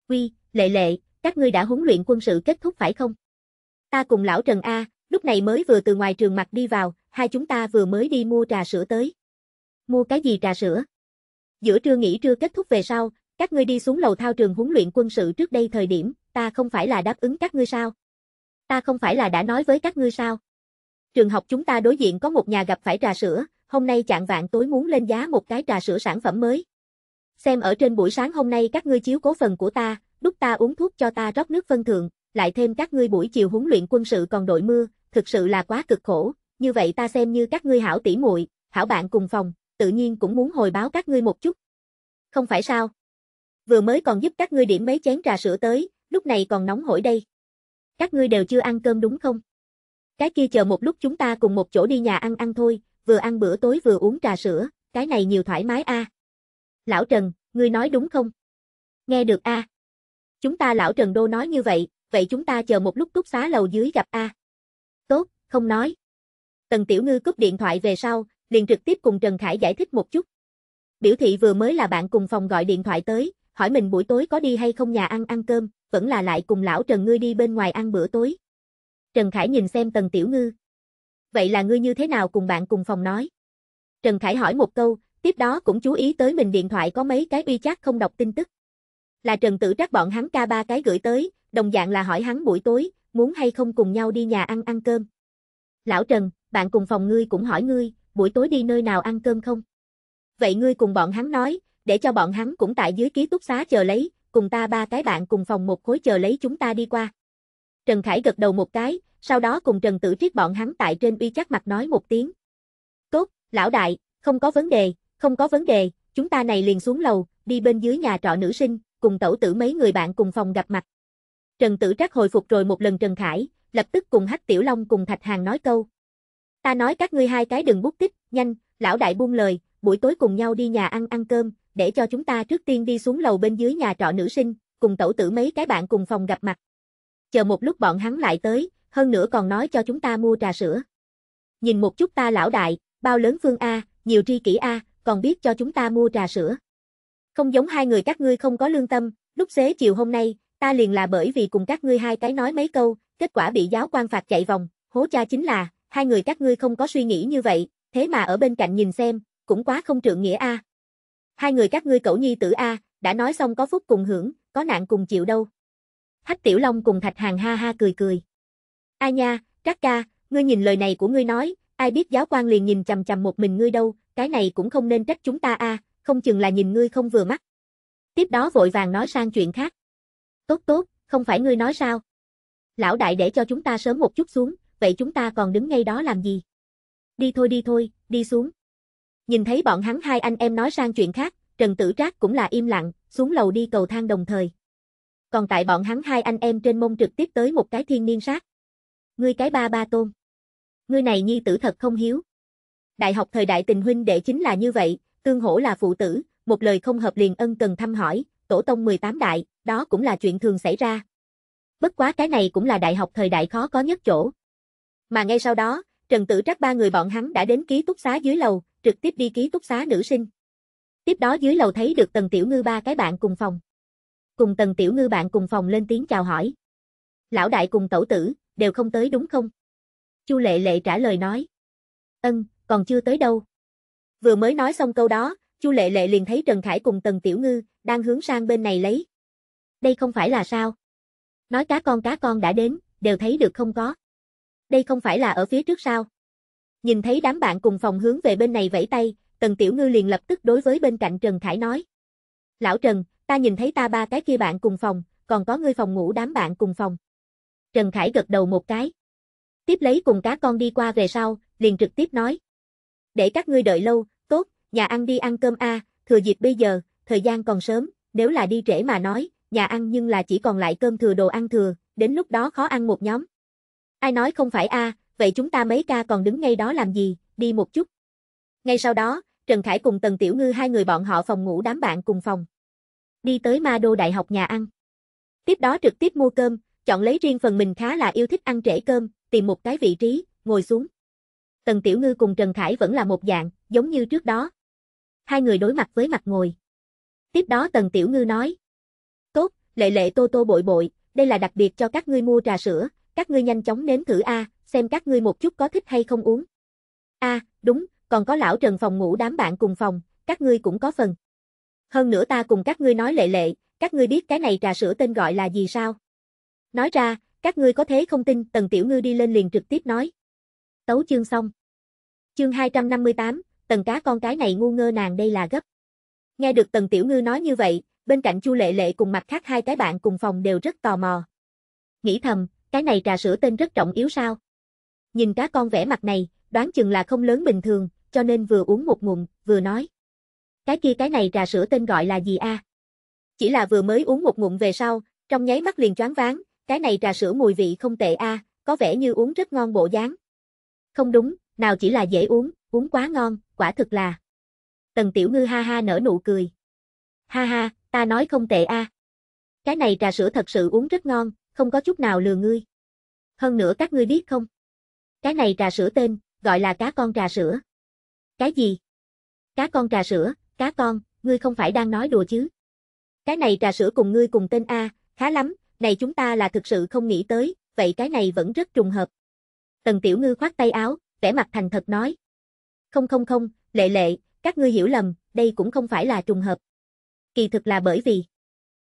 Quy, Lệ Lệ, các ngươi đã huấn luyện quân sự kết thúc phải không? Ta cùng lão Trần A, lúc này mới vừa từ ngoài trường mặt đi vào, hai chúng ta vừa mới đi mua trà sữa tới. Mua cái gì trà sữa? Giữa trưa nghỉ trưa kết thúc về sau, các ngươi đi xuống lầu thao trường huấn luyện quân sự trước đây thời điểm, ta không phải là đáp ứng các ngươi sao? Ta không phải là đã nói với các ngươi sao? Trường học chúng ta đối diện có một nhà gặp phải trà sữa, hôm nay chạng vạn tối muốn lên giá một cái trà sữa sản phẩm mới. Xem ở trên buổi sáng hôm nay các ngươi chiếu cố phần của ta, đúc ta uống thuốc cho ta rót nước phân thượng, lại thêm các ngươi buổi chiều huấn luyện quân sự còn đội mưa, thực sự là quá cực khổ, như vậy ta xem như các ngươi hảo tỉ muội, hảo bạn cùng phòng, tự nhiên cũng muốn hồi báo các ngươi một chút. Không phải sao? Vừa mới còn giúp các ngươi điểm mấy chén trà sữa tới, lúc này còn nóng hổi đây. Các ngươi đều chưa ăn cơm đúng không? Cái kia chờ một lúc chúng ta cùng một chỗ đi nhà ăn ăn thôi, vừa ăn bữa tối vừa uống trà sữa, cái này nhiều thoải mái a. À. Lão Trần, ngươi nói đúng không? Nghe được a. À. Chúng ta lão Trần Đô nói như vậy, vậy chúng ta chờ một lúc túc xá lầu dưới gặp a. À. Tốt, không nói. Tần Tiểu Ngư cúp điện thoại về sau, liền trực tiếp cùng Trần Khải giải thích một chút. Biểu thị vừa mới là bạn cùng phòng gọi điện thoại tới, hỏi mình buổi tối có đi hay không nhà ăn ăn cơm, vẫn là lại cùng lão Trần ngươi đi bên ngoài ăn bữa tối. Trần Khải nhìn xem Tần Tiểu Ngư. Vậy là ngươi như thế nào cùng bạn cùng phòng nói? Trần Khải hỏi một câu, tiếp đó cũng chú ý tới mình điện thoại có mấy cái uy chat không đọc tin tức. Là Trần Tử Trác bọn hắn ca ba cái gửi tới, đồng dạng là hỏi hắn buổi tối, muốn hay không cùng nhau đi nhà ăn ăn cơm. Lão Trần, bạn cùng phòng ngươi cũng hỏi ngươi, buổi tối đi nơi nào ăn cơm không? Vậy ngươi cùng bọn hắn nói, để cho bọn hắn cũng tại dưới ký túc xá chờ lấy, cùng ta ba cái bạn cùng phòng một khối chờ lấy chúng ta đi qua. Trần Khải gật đầu một cái, sau đó cùng Trần Tử Triết bọn hắn tại trên uy chắc mặt nói một tiếng. Tốt, lão đại, không có vấn đề, không có vấn đề, chúng ta này liền xuống lầu, đi bên dưới nhà trọ nữ sinh, cùng tẩu tử mấy người bạn cùng phòng gặp mặt. Trần Tử Trác hồi phục rồi một lần Trần Khải, lập tức cùng Hách Tiểu Long cùng Thạch Hàng nói câu, Ta nói các ngươi hai cái đừng bút tích, nhanh, lão đại buông lời, buổi tối cùng nhau đi nhà ăn ăn cơm, để cho chúng ta trước tiên đi xuống lầu bên dưới nhà trọ nữ sinh, cùng tẩu tử mấy cái bạn cùng phòng gặp mặt. Chờ một lúc bọn hắn lại tới, hơn nữa còn nói cho chúng ta mua trà sữa. Nhìn một chút ta lão đại, bao lớn phương A, nhiều tri kỷ A, còn biết cho chúng ta mua trà sữa. Không giống hai người các ngươi không có lương tâm, lúc xế chiều hôm nay, ta liền là bởi vì cùng các ngươi hai cái nói mấy câu, kết quả bị giáo quan phạt chạy vòng, hố cha chính là, hai người các ngươi không có suy nghĩ như vậy, thế mà ở bên cạnh nhìn xem, cũng quá không trượng nghĩa a. Hai người các ngươi cẩu nhi tử a, đã nói xong có phúc cùng hưởng, có nạn cùng chịu đâu. Hách Tiểu Long cùng Thạch Hàng ha ha cười cười. A nha, các ca, ngươi nhìn lời này của ngươi nói, ai biết giáo quan liền nhìn chằm chằm một mình ngươi đâu, cái này cũng không nên trách chúng ta a, không chừng là nhìn ngươi không vừa mắt. Tiếp đó vội vàng nói sang chuyện khác. Tốt tốt, không phải ngươi nói sao? Lão đại để cho chúng ta sớm một chút xuống, vậy chúng ta còn đứng ngay đó làm gì? Đi thôi đi thôi, đi xuống. Nhìn thấy bọn hắn hai anh em nói sang chuyện khác, Trần Tử Trác cũng là im lặng, xuống lầu đi cầu thang đồng thời. Còn tại bọn hắn hai anh em trên mông trực tiếp tới một cái thiên niên sát. Ngươi cái ba ba tôn. Ngươi này nhi tử thật không hiếu. Đại học thời đại tình huynh đệ chính là như vậy, tương hổ là phụ tử, một lời không hợp liền ân cần thăm hỏi, tổ tông 18 đại, đó cũng là chuyện thường xảy ra. Bất quá cái này cũng là đại học thời đại khó có nhất chỗ, mà ngay sau đó, Trần Tử Trác ba người bọn hắn đã đến ký túc xá dưới lầu, trực tiếp đi ký túc xá nữ sinh. Tiếp đó dưới lầu thấy được Tần Tiểu Ngư ba cái bạn cùng phòng. Cùng Tần Tiểu Ngư bạn cùng phòng lên tiếng chào hỏi. Lão đại cùng tẩu tử, đều không tới đúng không? Chu Lệ Lệ trả lời nói. Ân, còn chưa tới đâu. Vừa mới nói xong câu đó, Chu Lệ Lệ liền thấy Trần Khải cùng Tần Tiểu Ngư đang hướng sang bên này lấy. Đây không phải là sao? Nói cá con cá con đã đến, đều thấy được không có đây không phải là ở phía trước sao? Nhìn thấy đám bạn cùng phòng hướng về bên này vẫy tay, Tần Tiểu Ngư liền lập tức đối với bên cạnh Trần Khải nói. Lão Trần, ta nhìn thấy ta ba cái kia bạn cùng phòng, còn có ngươi phòng ngủ đám bạn cùng phòng. Trần Khải gật đầu một cái. Tiếp lấy cùng cá con đi qua về sau, liền trực tiếp nói. Để các ngươi đợi lâu, tốt, nhà ăn đi ăn cơm a, thừa dịp bây giờ, thời gian còn sớm, nếu là đi trễ mà nói, nhà ăn nhưng là chỉ còn lại cơm thừa đồ ăn thừa, đến lúc đó khó ăn một nhóm. Ai nói không phải a, vậy chúng ta mấy ca còn đứng ngay đó làm gì, đi một chút. Ngay sau đó, Trần Khải cùng Tần Tiểu Ngư hai người bọn họ phòng ngủ đám bạn cùng phòng. Đi tới Ma Đô Đại học nhà ăn. Tiếp đó trực tiếp mua cơm, chọn lấy riêng phần mình khá là yêu thích ăn trễ cơm, tìm một cái vị trí, ngồi xuống. Tần Tiểu Ngư cùng Trần Khải vẫn là một dạng, giống như trước đó. Hai người đối mặt với mặt ngồi. Tiếp đó Tần Tiểu Ngư nói. Tốt, lệ lệ tô tô bội bội, đây là đặc biệt cho các ngươi mua trà sữa, các ngươi nhanh chóng nếm thử a, xem các ngươi một chút có thích hay không uống. A, đúng, còn có lão Trần phòng ngủ đám bạn cùng phòng, các ngươi cũng có phần. Hơn nữa ta cùng các ngươi nói lệ lệ, các ngươi biết cái này trà sữa tên gọi là gì sao? Nói ra, các ngươi có thế không tin, Tần Tiểu Ngư đi lên liền trực tiếp nói. Tấu chương xong. Chương 258, Tần cá con cái này ngu ngơ nàng đây là gấp. Nghe được Tần Tiểu Ngư nói như vậy, bên cạnh Chu Lệ Lệ cùng mặt khác hai cái bạn cùng phòng đều rất tò mò. Nghĩ thầm, cái này trà sữa tên rất trọng yếu sao? Nhìn cá con vẽ mặt này, đoán chừng là không lớn bình thường, cho nên vừa uống một ngụm, vừa nói. Cái kia cái này trà sữa tên gọi là gì a? Chỉ là vừa mới uống một ngụm về sau, trong nháy mắt liền choáng váng, cái này trà sữa mùi vị không tệ a, có vẻ như uống rất ngon bộ dáng. Không đúng, nào chỉ là dễ uống, uống quá ngon, quả thực là. Tần Tiểu Ngư ha ha nở nụ cười. Ha ha, ta nói không tệ a. Cái này trà sữa thật sự uống rất ngon, không có chút nào lừa ngươi. Hơn nữa các ngươi biết không? Cái này trà sữa tên, gọi là cá con trà sữa. Cái gì? Cá con trà sữa, cá con, ngươi không phải đang nói đùa chứ? Cái này trà sữa cùng ngươi cùng tên A, khá lắm, này chúng ta là thực sự không nghĩ tới, vậy cái này vẫn rất trùng hợp. Tần Tiểu Ngư khoát tay áo, vẻ mặt thành thật nói. Không không không, lệ lệ, các ngươi hiểu lầm, đây cũng không phải là trùng hợp. Kỳ thực là bởi vì.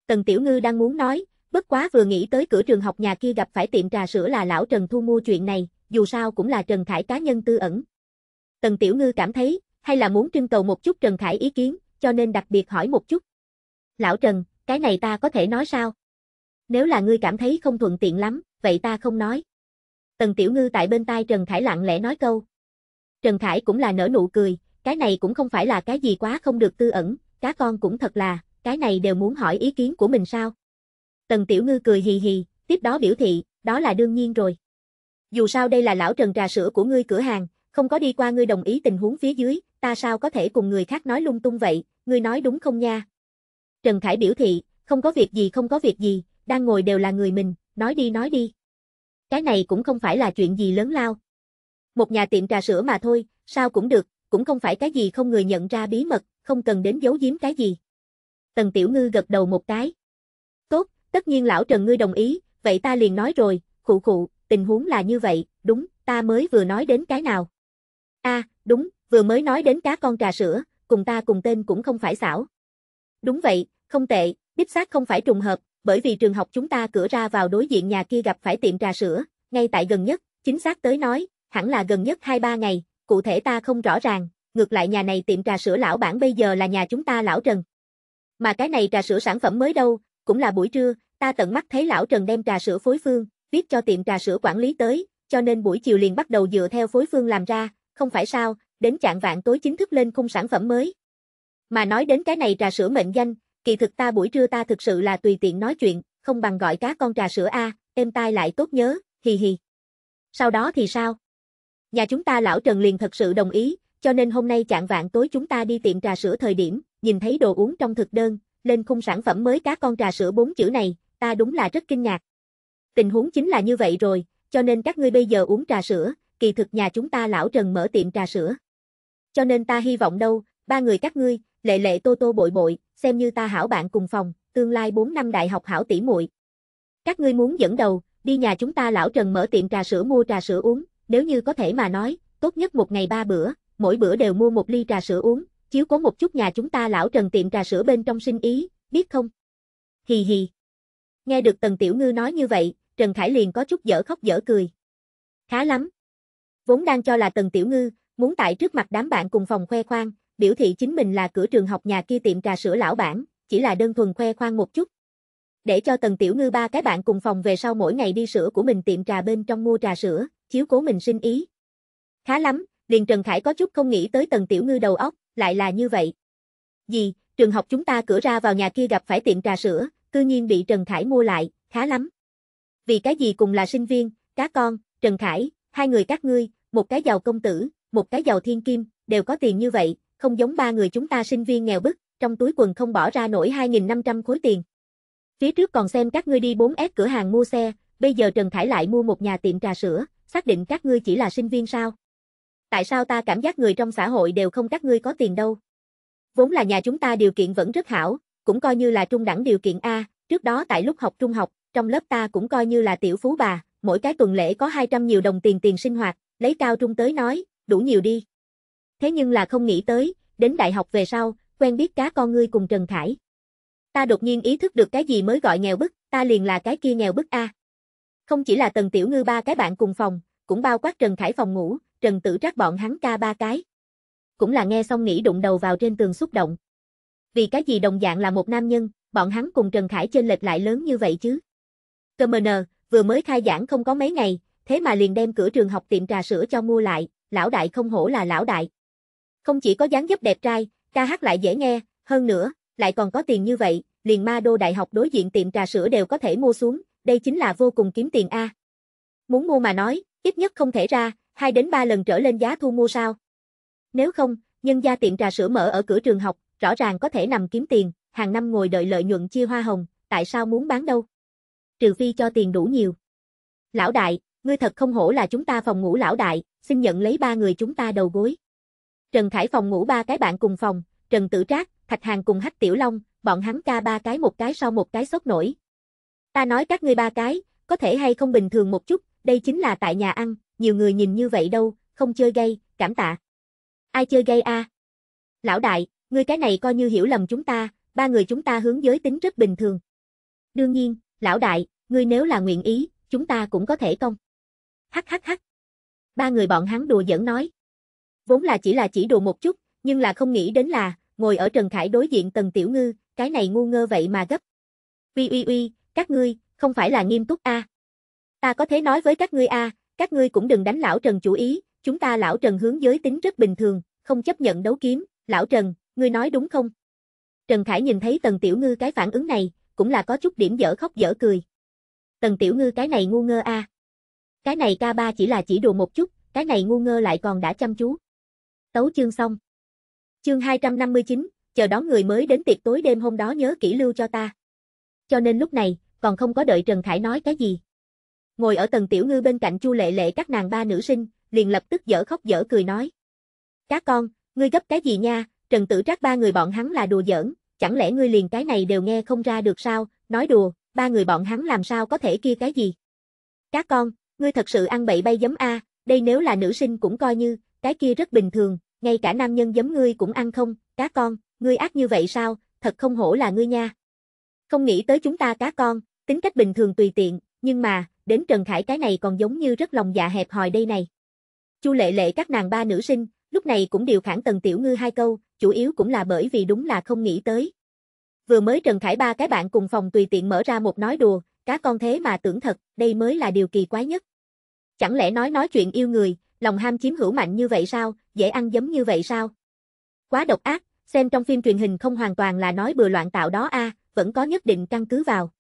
Tần Tiểu Ngư đang muốn nói, Bất quá vừa nghĩ tới cửa trường học nhà kia gặp phải tiệm trà sữa là lão Trần thu mua chuyện này, dù sao cũng là Trần Khải cá nhân tư ẩn. Tần Tiểu Ngư cảm thấy, hay là muốn trưng cầu một chút Trần Khải ý kiến, cho nên đặc biệt hỏi một chút. Lão Trần, cái này ta có thể nói sao? Nếu là ngươi cảm thấy không thuận tiện lắm, vậy ta không nói. Tần Tiểu Ngư tại bên tai Trần Khải lặng lẽ nói câu. Trần Khải cũng là nở nụ cười, cái này cũng không phải là cái gì quá không được tư ẩn, cá con cũng thật là, cái này đều muốn hỏi ý kiến của mình sao? Tần Tiểu Ngư cười hì hì, tiếp đó biểu thị, đó là đương nhiên rồi. Dù sao đây là lão Trần trà sữa của ngươi cửa hàng, không có đi qua ngươi đồng ý tình huống phía dưới, ta sao có thể cùng người khác nói lung tung vậy, ngươi nói đúng không nha? Trần Khải biểu thị, không có việc gì không có việc gì, đang ngồi đều là người mình, nói đi nói đi. Cái này cũng không phải là chuyện gì lớn lao. Một nhà tiệm trà sữa mà thôi, sao cũng được, cũng không phải cái gì không người nhận ra bí mật, không cần đến giấu giếm cái gì. Tần Tiểu Ngư gật đầu một cái. Tất nhiên lão Trần ngươi đồng ý, vậy ta liền nói rồi, khụ khụ, tình huống là như vậy, đúng, ta mới vừa nói đến cái nào. a à, đúng, vừa mới nói đến cá con trà sữa, cùng ta cùng tên cũng không phải xảo. Đúng vậy, không tệ, đích xác không phải trùng hợp, bởi vì trường học chúng ta cửa ra vào đối diện nhà kia gặp phải tiệm trà sữa, ngay tại gần nhất, chính xác tới nói, hẳn là gần nhất 2-3 ngày, cụ thể ta không rõ ràng, ngược lại nhà này tiệm trà sữa lão bản bây giờ là nhà chúng ta lão Trần. Mà cái này trà sữa sản phẩm mới đâu, cũng là buổi trưa, Ta tận mắt thấy lão Trần đem trà sữa phối phương, viết cho tiệm trà sữa quản lý tới, cho nên buổi chiều liền bắt đầu dựa theo phối phương làm ra, không phải sao, đến chạng vạn tối chính thức lên khung sản phẩm mới. Mà nói đến cái này trà sữa mệnh danh, kỳ thực ta buổi trưa ta thực sự là tùy tiện nói chuyện, không bằng gọi cá con trà sữa A, em tai lại tốt nhớ, hì hì. Sau đó thì sao? Nhà chúng ta lão Trần liền thật sự đồng ý, cho nên hôm nay chạng vạn tối chúng ta đi tiệm trà sữa thời điểm, nhìn thấy đồ uống trong thực đơn, lên khung sản phẩm mới cá con trà sữa bốn chữ này, ta đúng là rất kinh ngạc. Tình huống chính là như vậy rồi, cho nên các ngươi bây giờ uống trà sữa, kỳ thực nhà chúng ta lão Trần mở tiệm trà sữa. Cho nên ta hy vọng đâu, ba người các ngươi, lệ lệ tô tô bội bội, xem như ta hảo bạn cùng phòng, tương lai 4 năm đại học hảo tỷ muội. Các ngươi muốn dẫn đầu, đi nhà chúng ta lão Trần mở tiệm trà sữa mua trà sữa uống, nếu như có thể mà nói, tốt nhất một ngày ba bữa, mỗi bữa đều mua một ly trà sữa uống, chiếu cố một chút nhà chúng ta lão Trần tiệm trà sữa bên trong sinh ý, biết không? Hì hì. Nghe được Tần Tiểu Ngư nói như vậy, Trần Khải liền có chút dở khóc dở cười. Khá lắm. Vốn đang cho là Tần Tiểu Ngư, muốn tại trước mặt đám bạn cùng phòng khoe khoang, biểu thị chính mình là cửa trường học nhà kia tiệm trà sữa lão bản, chỉ là đơn thuần khoe khoang một chút. Để cho Tần Tiểu Ngư ba cái bạn cùng phòng về sau mỗi ngày đi sữa của mình tiệm trà bên trong mua trà sữa, chiếu cố mình sinh ý. Khá lắm, liền Trần Khải có chút không nghĩ tới Tần Tiểu Ngư đầu óc, lại là như vậy. Gì, trường học chúng ta cửa ra vào nhà kia gặp phải tiệm trà sữa, cư nhiên bị Trần Khải mua lại, khá lắm. Vì cái gì cùng là sinh viên, cá con, Trần Khải, hai người các ngươi, một cái giàu công tử, một cái giàu thiên kim, đều có tiền như vậy, không giống ba người chúng ta sinh viên nghèo bức, trong túi quần không bỏ ra nổi 2.500 khối tiền. Phía trước còn xem các ngươi đi 4S cửa hàng mua xe, bây giờ Trần Khải lại mua một nhà tiệm trà sữa, xác định các ngươi chỉ là sinh viên sao? Tại sao ta cảm giác người trong xã hội đều không các ngươi có tiền đâu? Vốn là nhà chúng ta điều kiện vẫn rất hảo, cũng coi như là trung đẳng điều kiện A, trước đó tại lúc học trung học, trong lớp ta cũng coi như là tiểu phú bà, mỗi cái tuần lễ có 200 nhiều đồng tiền tiền sinh hoạt, lấy cao trung tới nói, đủ nhiều đi. Thế nhưng là không nghĩ tới, đến đại học về sau, quen biết cá con ngươi cùng Trần Khải. Ta đột nhiên ý thức được cái gì mới gọi nghèo bức, ta liền là cái kia nghèo bức A. Không chỉ là Tần Tiểu Ngư ba cái bạn cùng phòng, cũng bao quát Trần Khải phòng ngủ, Trần Tử Trác bọn hắn ca ba cái. Cũng là nghe xong nghĩ đụng đầu vào trên tường xúc động vì cái gì đồng dạng là một nam nhân, bọn hắn cùng Trần Khải trên lệch lại lớn như vậy chứ. Cơ mờ nờ, vừa mới khai giảng không có mấy ngày, thế mà liền đem cửa trường học tiệm trà sữa cho mua lại, lão đại không hổ là lão đại. Không chỉ có dáng dấp đẹp trai, ca hát lại dễ nghe, hơn nữa, lại còn có tiền như vậy, liền ma đô đại học đối diện tiệm trà sữa đều có thể mua xuống, đây chính là vô cùng kiếm tiền A. Muốn mua mà nói, ít nhất không thể ra, hai đến ba lần trở lên giá thu mua sao. Nếu không, nhân gia tiệm trà sữa mở ở cửa trường học, rõ ràng có thể nằm kiếm tiền, hàng năm ngồi đợi lợi nhuận chia hoa hồng, tại sao muốn bán đâu? Trừ phi cho tiền đủ nhiều. Lão đại, ngươi thật không hổ là chúng ta phòng ngủ lão đại, xin nhận lấy ba người chúng ta đầu gối. Trần Khải phòng ngủ ba cái bạn cùng phòng, Trần Tử Trác, Thạch Hàng cùng Hách Tiểu Long, bọn hắn ca ba cái một cái sau một cái sốt nổi. Ta nói các ngươi ba cái, có thể hay không bình thường một chút, đây chính là tại nhà ăn, nhiều người nhìn như vậy đâu, không chơi gay, cảm tạ. Ai chơi gay a? À? Lão đại, Ngươi cái này coi như hiểu lầm chúng ta, ba người chúng ta hướng giới tính rất bình thường. Đương nhiên, lão đại, ngươi nếu là nguyện ý, chúng ta cũng có thể công. Hắc hắc hắc. Ba người bọn hắn đùa giỡn nói. Vốn là chỉ là chỉ đùa một chút, nhưng là không nghĩ đến là, ngồi ở Trần Khải đối diện Tần Tiểu Ngư, cái này ngu ngơ vậy mà gấp. Uy uy uy, các ngươi, không phải là nghiêm túc a. Ta có thể nói với các ngươi a, các ngươi cũng đừng đánh lão Trần chủ ý, chúng ta lão Trần hướng giới tính rất bình thường, không chấp nhận đấu kiếm, lão Trần, ngươi nói đúng không? Trần Khải nhìn thấy Tần Tiểu Ngư cái phản ứng này, cũng là có chút điểm dở khóc dở cười. Tần Tiểu Ngư cái này ngu ngơ a. À. Cái này ca ba chỉ là chỉ đùa một chút, cái này ngu ngơ lại còn đã chăm chú. Tấu chương xong. Chương 259, chờ đón người mới đến tiệc tối đêm hôm đó nhớ kỹ lưu cho ta. Cho nên lúc này, còn không có đợi Trần Khải nói cái gì. Ngồi ở Tần Tiểu Ngư bên cạnh Chu Lệ Lệ các nàng ba nữ sinh, liền lập tức dở khóc dở cười nói. Các con, ngươi gấp cái gì nha, Trần Tử Trác ba người bọn hắn là đùa giỡn, chẳng lẽ ngươi liền cái này đều nghe không ra được sao, nói đùa, ba người bọn hắn làm sao có thể kia cái gì. Các con, ngươi thật sự ăn bậy bay giấm A, đây nếu là nữ sinh cũng coi như, cái kia rất bình thường, ngay cả nam nhân giấm ngươi cũng ăn không, các con, ngươi ác như vậy sao, thật không hổ là ngươi nha. Không nghĩ tới chúng ta cá con, tính cách bình thường tùy tiện, nhưng mà, đến Trần Khải cái này còn giống như rất lòng dạ hẹp hòi đây này. Chu lệ lệ các nàng ba nữ sinh, lúc này cũng điều khản Tần Tiểu Ngư hai câu, chủ yếu cũng là bởi vì đúng là không nghĩ tới. Vừa mới Trần Khải ba cái bạn cùng phòng tùy tiện mở ra một nói đùa, cá con thế mà tưởng thật, đây mới là điều kỳ quái nhất. Chẳng lẽ nói nói chuyện yêu người, lòng ham chiếm hữu mạnh như vậy sao, dễ ăn giống như vậy sao? Quá độc ác, xem trong phim truyền hình không hoàn toàn là nói bừa loạn tạo đó a, à, vẫn có nhất định căn cứ vào.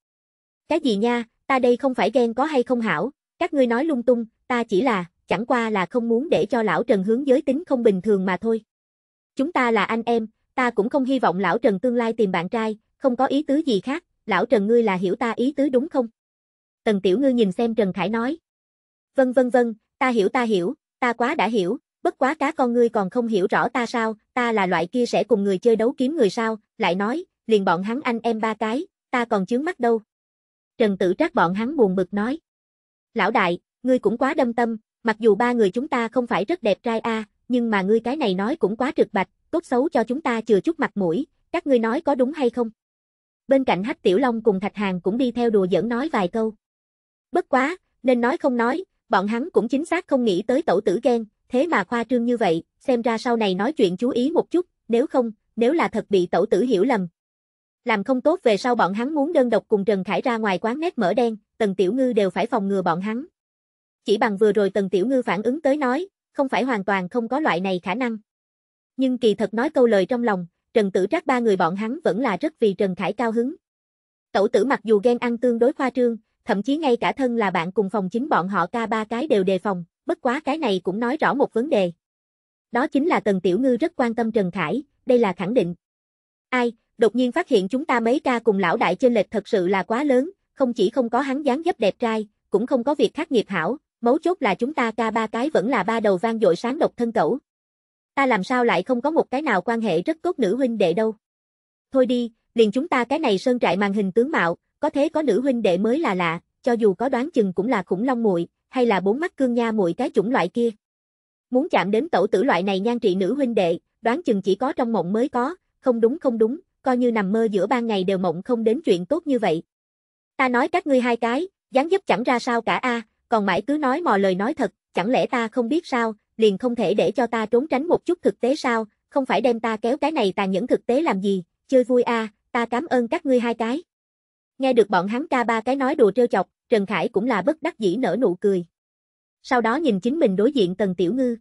Cái gì nha, ta đây không phải ghen có hay không hảo, các ngươi nói lung tung, ta chỉ là chẳng qua là không muốn để cho lão Trần hướng giới tính không bình thường mà thôi. Chúng ta là anh em, ta cũng không hy vọng lão Trần tương lai tìm bạn trai, không có ý tứ gì khác, lão Trần ngươi là hiểu ta ý tứ đúng không? Tần Tiểu Ngư nhìn xem Trần Khải nói. Vân vân vân, ta hiểu ta hiểu, ta quá đã hiểu, bất quá cá con ngươi còn không hiểu rõ ta sao, ta là loại kia sẽ cùng người chơi đấu kiếm người sao, lại nói, liền bọn hắn anh em ba cái, ta còn chướng mắt đâu. Trần Tử Trác bọn hắn buồn bực nói. Lão đại, ngươi cũng quá đâm tâm, Mặc dù ba người chúng ta không phải rất đẹp trai a, nhưng mà ngươi cái này nói cũng quá trực bạch, tốt xấu cho chúng ta chừa chút mặt mũi, các ngươi nói có đúng hay không? Bên cạnh Hách Tiểu Long cùng Thạch Hàng cũng đi theo đùa giỡn nói vài câu. Bất quá, nên nói không nói, bọn hắn cũng chính xác không nghĩ tới tẩu tử ghen, thế mà khoa trương như vậy, xem ra sau này nói chuyện chú ý một chút, nếu không, nếu là thật bị tẩu tử hiểu lầm. Làm không tốt về sau bọn hắn muốn đơn độc cùng Trần Khải ra ngoài quán nét mở đen, Tần Tiểu Ngư đều phải phòng ngừa bọn hắn, chỉ bằng vừa rồi Tần Tiểu Ngư phản ứng tới nói, không phải hoàn toàn không có loại này khả năng. Nhưng kỳ thật nói câu lời trong lòng, Trần Tử Trác ba người bọn hắn vẫn là rất vì Trần Khải cao hứng. Tẩu tử mặc dù ghen ăn tương đối khoa trương, thậm chí ngay cả thân là bạn cùng phòng chính bọn họ ca ba cái đều đề phòng, bất quá cái này cũng nói rõ một vấn đề. Đó chính là Tần Tiểu Ngư rất quan tâm Trần Khải, đây là khẳng định. Ai, đột nhiên phát hiện chúng ta mấy ca cùng lão đại trên lệch thật sự là quá lớn, không chỉ không có hắn dáng dấp đẹp trai, cũng không có việc khác nghiệp hảo, Mấu chốt là chúng ta ca ba cái vẫn là ba đầu vang dội sáng độc thân cẩu. Ta làm sao lại không có một cái nào quan hệ rất tốt nữ huynh đệ đâu. Thôi đi, liền chúng ta cái này sơn trại màn hình tướng mạo, có thế có nữ huynh đệ mới là lạ, cho dù có đoán chừng cũng là khủng long muội, hay là bốn mắt cương nha muội cái chủng loại kia. Muốn chạm đến tẩu tử loại này nhan trị nữ huynh đệ, đoán chừng chỉ có trong mộng mới có, không đúng không đúng, coi như nằm mơ giữa ban ngày đều mộng không đến chuyện tốt như vậy. Ta nói các ngươi hai cái, dáng dấp chẳng ra sao cả a, à, còn mãi cứ nói mò lời nói thật, chẳng lẽ ta không biết sao, liền không thể để cho ta trốn tránh một chút thực tế sao, không phải đem ta kéo cái này tàn nhẫn thực tế làm gì, chơi vui a, à, ta cảm ơn các ngươi hai cái. Nghe được bọn hắn ca ba cái nói đùa trêu chọc, Trần Khải cũng là bất đắc dĩ nở nụ cười. Sau đó nhìn chính mình đối diện Tần Tiểu Ngư.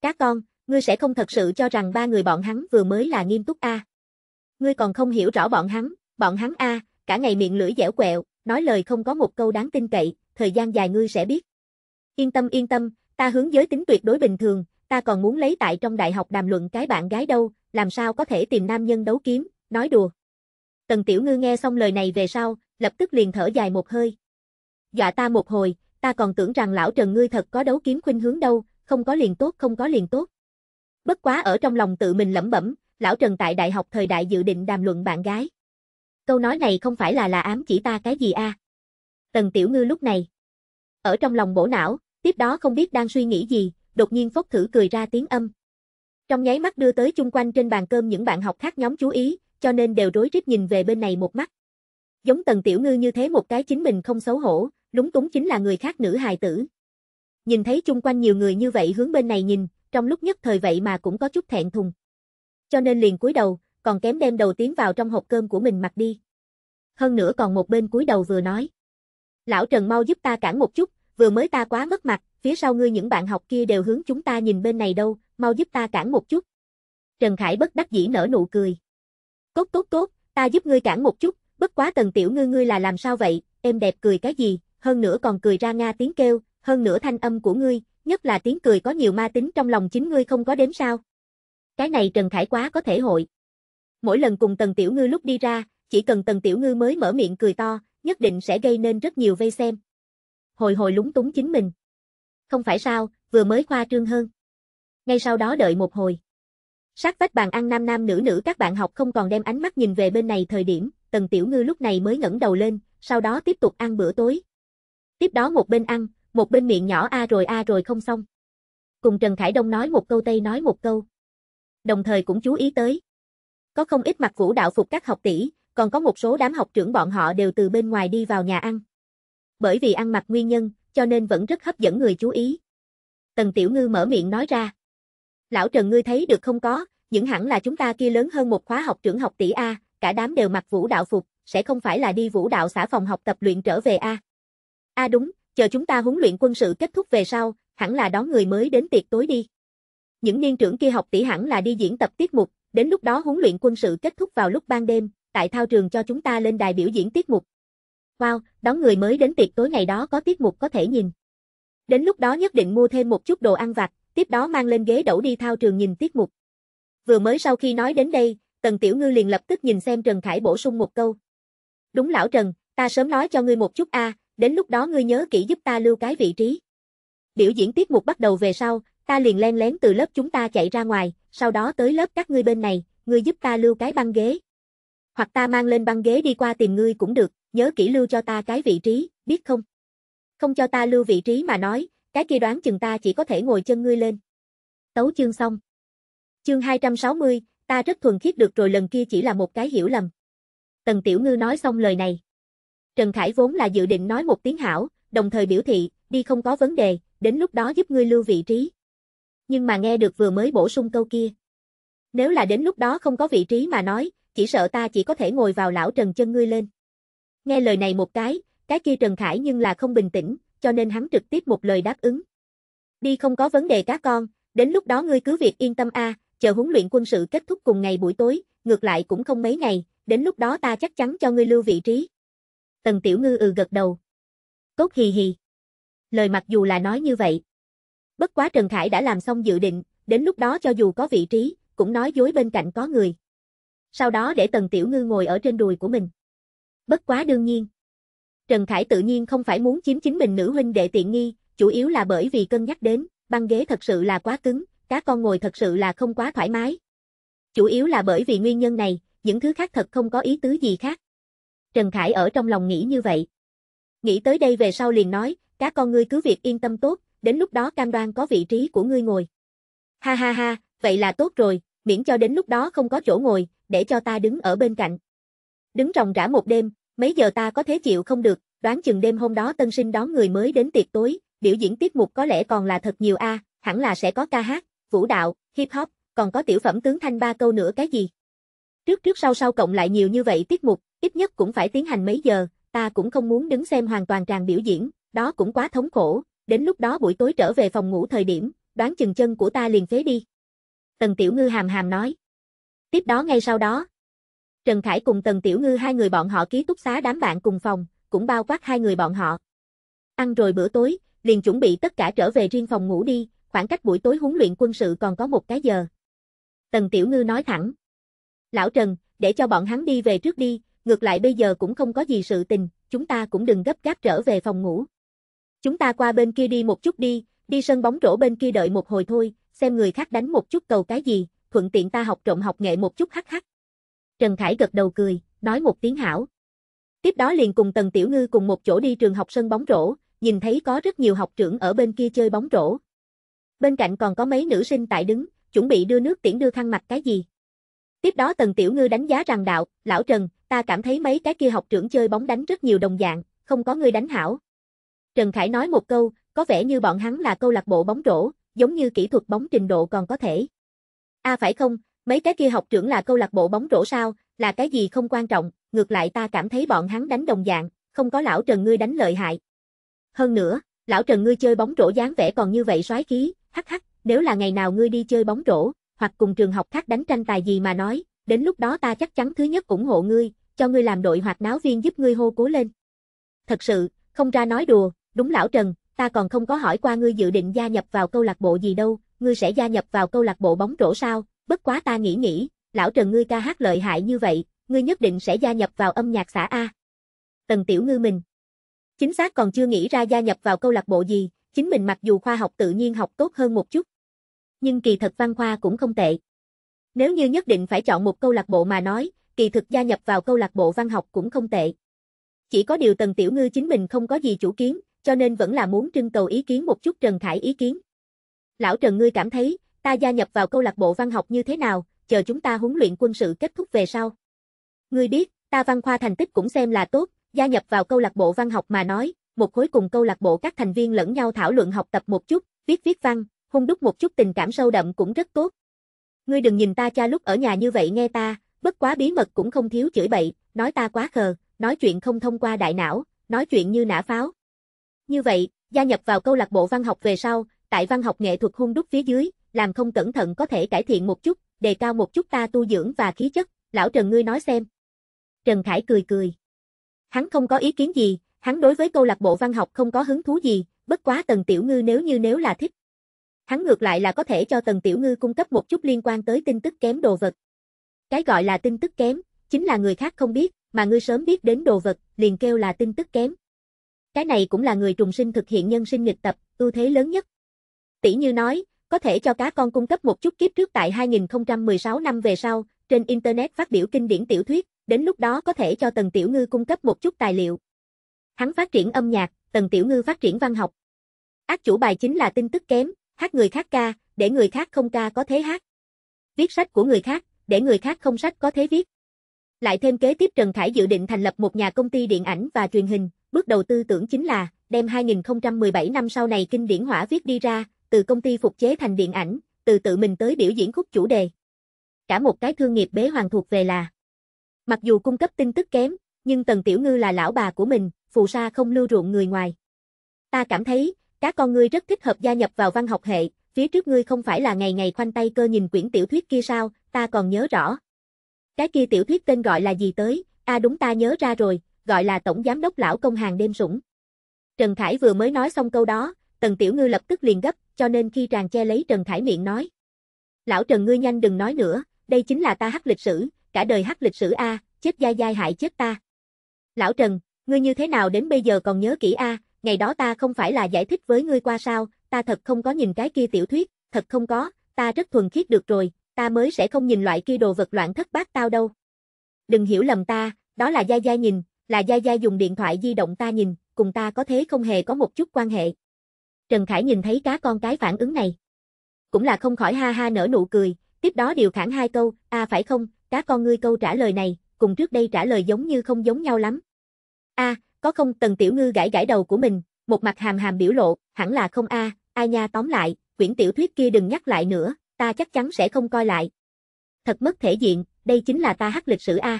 Các con, ngươi sẽ không thật sự cho rằng ba người bọn hắn vừa mới là nghiêm túc a. À. Ngươi còn không hiểu rõ bọn hắn, bọn hắn a, à, cả ngày miệng lưỡi dẻo quẹo, nói lời không có một câu đáng tin cậy, thời gian dài ngươi sẽ biết. Yên tâm yên tâm, ta hướng giới tính tuyệt đối bình thường, ta còn muốn lấy tại trong đại học đàm luận cái bạn gái đâu, làm sao có thể tìm nam nhân đấu kiếm, nói đùa. Tần Tiểu Ngư nghe xong lời này về sau, lập tức liền thở dài một hơi. Dọa ta một hồi, ta còn tưởng rằng lão Trần ngươi thật có đấu kiếm khuynh hướng đâu, không có liền tốt không có liền tốt. Bất quá ở trong lòng tự mình lẩm bẩm, lão Trần tại đại học thời đại dự định đàm luận bạn gái. Câu nói này không phải là là ám chỉ ta cái gì a? À? Tần Tiểu Ngư lúc này. Ở trong lòng bổ não, tiếp đó không biết đang suy nghĩ gì, đột nhiên phốc thử cười ra tiếng âm. Trong nháy mắt đưa tới chung quanh trên bàn cơm những bạn học khác nhóm chú ý, cho nên đều rối rít nhìn về bên này một mắt. Giống Tần Tiểu Ngư như thế một cái chính mình không xấu hổ, lúng túng chính là người khác nữ hài tử. Nhìn thấy chung quanh nhiều người như vậy hướng bên này nhìn, trong lúc nhất thời vậy mà cũng có chút thẹn thùng. Cho nên liền cúi đầu, còn kém đem đầu tiến vào trong hộp cơm của mình mặc đi. Hơn nữa còn một bên cúi đầu vừa nói. Lão Trần mau giúp ta cản một chút, vừa mới ta quá mất mặt, phía sau ngươi những bạn học kia đều hướng chúng ta nhìn bên này đâu, mau giúp ta cản một chút. Trần Khải bất đắc dĩ nở nụ cười. Tốt tốt tốt, ta giúp ngươi cản một chút, bất quá tần tiểu ngư ngươi là làm sao vậy, em đẹp cười cái gì, hơn nữa còn cười ra nga tiếng kêu, hơn nữa thanh âm của ngươi, nhất là tiếng cười có nhiều ma tính trong lòng chính ngươi không có đếm sao. Cái này Trần Khải quá có thể hội. Mỗi lần cùng Tần Tiểu Ngư lúc đi ra, chỉ cần Tần Tiểu Ngư mới mở miệng cười to, nhất định sẽ gây nên rất nhiều vây xem. Hồi hồi lúng túng chính mình. Không phải sao, vừa mới khoa trương hơn. Ngay sau đó đợi một hồi. Sát vách bàn ăn nam nam nữ nữ các bạn học không còn đem ánh mắt nhìn về bên này thời điểm, Tần Tiểu Ngư lúc này mới ngẩng đầu lên, sau đó tiếp tục ăn bữa tối. Tiếp đó một bên ăn, một bên miệng nhỏ a rồi a rồi không xong. Cùng Trần Khải Đông nói một câu Tây nói một câu. Đồng thời cũng chú ý tới. Có không ít mặc vũ đạo phục các học tỷ, còn có một số đám học trưởng bọn họ đều từ bên ngoài đi vào nhà ăn. Bởi vì ăn mặc nguyên nhân, cho nên vẫn rất hấp dẫn người chú ý. Tần Tiểu Ngư mở miệng nói ra. Lão Trần ngươi thấy được không có, những hẳn là chúng ta kia lớn hơn một khóa học trưởng học tỷ A, cả đám đều mặc vũ đạo phục, sẽ không phải là đi vũ đạo xã phòng học tập luyện trở về A. A đúng, chờ chúng ta huấn luyện quân sự kết thúc về sau, hẳn là đón người mới đến tiệc tối đi. Những niên trưởng kia học tỷ hẳn là đi diễn tập tiết mục, đến lúc đó huấn luyện quân sự kết thúc vào lúc ban đêm, tại thao trường cho chúng ta lên đài biểu diễn tiết mục. Wow, đón người mới đến tiệc tối ngày đó có tiết mục có thể nhìn. Đến lúc đó nhất định mua thêm một chút đồ ăn vặt, tiếp đó mang lên ghế đẩu đi thao trường nhìn tiết mục. Vừa mới sau khi nói đến đây, Tần Tiểu Ngư liền lập tức nhìn xem Trần Khải bổ sung một câu. Đúng lão Trần, ta sớm nói cho ngươi một chút a, đến lúc đó ngươi nhớ kỹ giúp ta lưu cái vị trí. Biểu diễn tiết mục bắt đầu về sau, ta liền len lén từ lớp chúng ta chạy ra ngoài, sau đó tới lớp các ngươi bên này, ngươi giúp ta lưu cái băng ghế hoặc ta mang lên băng ghế đi qua tìm ngươi cũng được, nhớ kỹ lưu cho ta cái vị trí, biết không? Không cho ta lưu vị trí mà nói, cái kia đoán chừng ta chỉ có thể ngồi chân ngươi lên. Tấu chương xong. Chương 260, ta rất thuần khiết được rồi lần kia chỉ là một cái hiểu lầm. Tần Tiểu Ngư nói xong lời này. Trần Khải vốn là dự định nói một tiếng hảo, đồng thời biểu thị, đi không có vấn đề, đến lúc đó giúp ngươi lưu vị trí. Nhưng mà nghe được vừa mới bổ sung câu kia. Nếu là đến lúc đó không có vị trí mà nói, chỉ sợ ta chỉ có thể ngồi vào lão Trần chân ngươi lên. Nghe lời này một cái, cái kia Trần Khải nhưng là không bình tĩnh, cho nên hắn trực tiếp một lời đáp ứng. Đi không có vấn đề cá con, đến lúc đó ngươi cứ việc yên tâm a, chờ huấn luyện quân sự kết thúc cùng ngày buổi tối, ngược lại cũng không mấy ngày, đến lúc đó ta chắc chắn cho ngươi lưu vị trí. Tần Tiểu Ngư ừ gật đầu. cốt hì hì. Lời mặc dù là nói như vậy. Bất quá Trần Khải đã làm xong dự định, đến lúc đó cho dù có vị trí, cũng nói dối bên cạnh có người sau đó để Tần Tiểu Ngư ngồi ở trên đùi của mình. Bất quá đương nhiên. Trần Khải tự nhiên không phải muốn chiếm chính mình nữ huynh đệ tiện nghi, chủ yếu là bởi vì cân nhắc đến, băng ghế thật sự là quá cứng, cá con ngồi thật sự là không quá thoải mái. Chủ yếu là bởi vì nguyên nhân này, những thứ khác thật không có ý tứ gì khác. Trần Khải ở trong lòng nghĩ như vậy. Nghĩ tới đây về sau liền nói, cá con ngươi cứ việc yên tâm tốt, đến lúc đó cam đoan có vị trí của ngươi ngồi. Ha ha ha, vậy là tốt rồi, miễn cho đến lúc đó không có chỗ ngồi, để cho ta đứng ở bên cạnh. Đứng ròng rã một đêm, mấy giờ ta có thế chịu không được, đoán chừng đêm hôm đó tân sinh đón người mới đến tiệc tối, biểu diễn tiết mục có lẽ còn là thật nhiều a, à, hẳn là sẽ có ca hát, vũ đạo, hip hop, còn có tiểu phẩm tướng thanh ba câu nữa cái gì. Trước trước sau sau cộng lại nhiều như vậy tiết mục, ít nhất cũng phải tiến hành mấy giờ, ta cũng không muốn đứng xem hoàn toàn tràn biểu diễn, đó cũng quá thống khổ, đến lúc đó buổi tối trở về phòng ngủ thời điểm, đoán chừng chân của ta liền phế đi. Tần Tiểu Ngư hàm hàm nói. Tiếp đó ngay sau đó, Trần Khải cùng Tần Tiểu Ngư hai người bọn họ ký túc xá đám bạn cùng phòng, cũng bao quát hai người bọn họ. Ăn rồi bữa tối, liền chuẩn bị tất cả trở về riêng phòng ngủ đi, khoảng cách buổi tối huấn luyện quân sự còn có một cái giờ. Tần Tiểu Ngư nói thẳng. Lão Trần, để cho bọn hắn đi về trước đi, ngược lại bây giờ cũng không có gì sự tình, chúng ta cũng đừng gấp gáp trở về phòng ngủ. Chúng ta qua bên kia đi một chút đi, đi sân bóng rổ bên kia đợi một hồi thôi, xem người khác đánh một chút cầu cái gì, thuận tiện ta học trộm học nghệ một chút hắc hắc. Trần Khải gật đầu cười, nói một tiếng hảo. Tiếp đó liền cùng Tần Tiểu Ngư cùng một chỗ đi trường học sân bóng rổ, nhìn thấy có rất nhiều học trưởng ở bên kia chơi bóng rổ. Bên cạnh còn có mấy nữ sinh tại đứng, chuẩn bị đưa nước tiễn đưa khăn mặt cái gì. Tiếp đó Tần Tiểu Ngư đánh giá rằng đạo, lão Trần, ta cảm thấy mấy cái kia học trưởng chơi bóng đánh rất nhiều đồng dạng, không có người đánh hảo. Trần Khải nói một câu, có vẻ như bọn hắn là câu lạc bộ bóng rổ, giống như kỹ thuật bóng trình độ còn có thể. A à phải không, mấy cái kia học trưởng là câu lạc bộ bóng rổ sao, là cái gì không quan trọng, ngược lại ta cảm thấy bọn hắn đánh đồng dạng, không có lão Trần ngươi đánh lợi hại. Hơn nữa, lão Trần ngươi chơi bóng rổ dáng vẻ còn như vậy soái khí, hắc hắc, nếu là ngày nào ngươi đi chơi bóng rổ, hoặc cùng trường học khác đánh tranh tài gì mà nói, đến lúc đó ta chắc chắn thứ nhất ủng hộ ngươi, cho ngươi làm đội hoạt náo viên giúp ngươi hô cố lên. Thật sự, không ra nói đùa, đúng lão Trần, ta còn không có hỏi qua ngươi dự định gia nhập vào câu lạc bộ gì đâu, ngươi sẽ gia nhập vào câu lạc bộ bóng rổ sao, bất quá ta nghĩ nghĩ, lão Trần ngươi ca hát lợi hại như vậy, ngươi nhất định sẽ gia nhập vào âm nhạc xã A. Tần Tiểu Ngư mình. Chính xác còn chưa nghĩ ra gia nhập vào câu lạc bộ gì, chính mình mặc dù khoa học tự nhiên học tốt hơn một chút. Nhưng kỳ thật văn khoa cũng không tệ. Nếu như nhất định phải chọn một câu lạc bộ mà nói, kỳ thực gia nhập vào câu lạc bộ văn học cũng không tệ. Chỉ có điều Tần Tiểu Ngư chính mình không có gì chủ kiến, cho nên vẫn là muốn trưng cầu ý kiến một chút Trần Khải ý kiến. Lão Trần ngươi cảm thấy, ta gia nhập vào câu lạc bộ văn học như thế nào, chờ chúng ta huấn luyện quân sự kết thúc về sau. Ngươi biết, ta văn khoa thành tích cũng xem là tốt, gia nhập vào câu lạc bộ văn học mà nói, một khối cùng câu lạc bộ các thành viên lẫn nhau thảo luận học tập một chút, viết viết văn, hung đúc một chút tình cảm sâu đậm cũng rất tốt. Ngươi đừng nhìn ta cha lúc ở nhà như vậy nghe ta, bất quá bí mật cũng không thiếu chửi bậy, nói ta quá khờ, nói chuyện không thông qua đại não, nói chuyện như nã pháo. Như vậy, gia nhập vào câu lạc bộ văn học về sau, tại văn học nghệ thuật hung đúc phía dưới, làm không cẩn thận có thể cải thiện một chút, đề cao một chút ta tu dưỡng và khí chất, lão Trần ngươi nói xem. Trần Khải cười cười. Hắn không có ý kiến gì, hắn đối với câu lạc bộ văn học không có hứng thú gì, bất quá Tần Tiểu Ngư nếu như nếu là thích. Hắn ngược lại là có thể cho Tần Tiểu Ngư cung cấp một chút liên quan tới tin tức kém đồ vật. Cái gọi là tin tức kém, chính là người khác không biết, mà ngươi sớm biết đến đồ vật, liền kêu là tin tức kém. Cái này cũng là người trùng sinh thực hiện nhân sinh nghịch tập, ưu thế lớn nhất, Tỷ như nói, có thể cho cá con cung cấp một chút kiếp trước tại 2016 năm về sau, trên Internet phát biểu kinh điển tiểu thuyết, đến lúc đó có thể cho Tần Tiểu Ngư cung cấp một chút tài liệu. Hắn phát triển âm nhạc, Tần Tiểu Ngư phát triển văn học. Ác chủ bài chính là tin tức kém, hát người khác ca, để người khác không ca có thế hát. Viết sách của người khác, để người khác không sách có thế viết. Lại thêm kế tiếp Trần Khải dự định thành lập một nhà công ty điện ảnh và truyền hình, bước đầu tư tưởng chính là đem 2017 năm sau này kinh điển hỏa viết đi ra, từ công ty phục chế thành điện ảnh, từ tự mình tới biểu diễn khúc chủ đề. Cả một cái thương nghiệp bế hoàng thuộc về là. Mặc dù cung cấp tin tức kém, nhưng Tần Tiểu Ngư là lão bà của mình, phù sa không lưu ruộng người ngoài. Ta cảm thấy, các con ngươi rất thích hợp gia nhập vào văn học hệ, phía trước ngươi không phải là ngày ngày khoanh tay cơ nhìn quyển tiểu thuyết kia sao, ta còn nhớ rõ. Cái kia tiểu thuyết tên gọi là gì tới, a đúng ta nhớ ra rồi, gọi là Tổng Giám đốc Lão Công Hàng Đêm Sủng. Trần Khải vừa mới nói xong câu đó, Tần Tiểu Ngư lập tức liền gấp, cho nên khi tràn che lấy Trần Khải miệng nói. Lão Trần ngươi nhanh đừng nói nữa, đây chính là ta hắc lịch sử, cả đời hắc lịch sử A, chết dai dai hại chết ta. Lão Trần, ngươi như thế nào đến bây giờ còn nhớ kỹ A, ngày đó ta không phải là giải thích với ngươi qua sao, ta thật không có nhìn cái kia tiểu thuyết, thật không có, ta rất thuần khiết được rồi, ta mới sẽ không nhìn loại kia đồ vật loạn thất bát tao đâu. Đừng hiểu lầm ta, đó là Gia Gia nhìn, là Gia Gia dùng điện thoại di động ta nhìn, cùng ta có thế không hề có một chút quan hệ. Trần Khải nhìn thấy cá con cái phản ứng này. Cũng là không khỏi ha ha nở nụ cười, tiếp đó điều khản hai câu, a à, phải không, cá con ngươi câu trả lời này, cùng trước đây trả lời giống như không giống nhau lắm. a có không Tần Tiểu Ngư gãi gãi đầu của mình, một mặt hàm hàm biểu lộ, hẳn là không a ai nha tóm lại, quyển tiểu thuyết kia đừng nhắc lại nữa, ta chắc chắn sẽ không coi lại. Thật mất thể diện, đây chính là ta hát lịch sử a.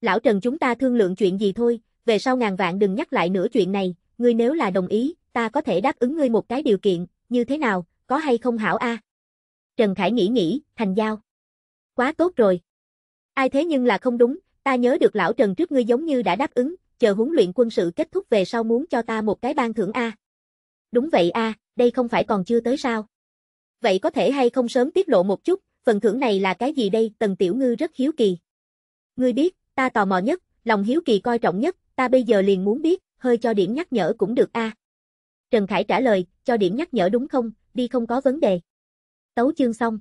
Lão Trần chúng ta thương lượng chuyện gì thôi, về sau ngàn vạn đừng nhắc lại nữa chuyện này, ngươi nếu là đồng ý, ta có thể đáp ứng ngươi một cái điều kiện, như thế nào, có hay không hảo a? Trần Khải nghĩ nghĩ, thành giao. Quá tốt rồi. Ai thế nhưng là không đúng, ta nhớ được lão Trần trước ngươi giống như đã đáp ứng, chờ huấn luyện quân sự kết thúc về sau muốn cho ta một cái ban thưởng a. Đúng vậy a, đây không phải còn chưa tới sao? Vậy có thể hay không sớm tiết lộ một chút, phần thưởng này là cái gì đây? Tần Tiểu Ngư rất hiếu kỳ. Ngươi biết, ta tò mò nhất, lòng hiếu kỳ coi trọng nhất, ta bây giờ liền muốn biết, hơi cho điểm nhắc nhở cũng được a. À. Trần Khải trả lời, cho điểm nhắc nhở đúng không, đi không có vấn đề. Tấu chương xong.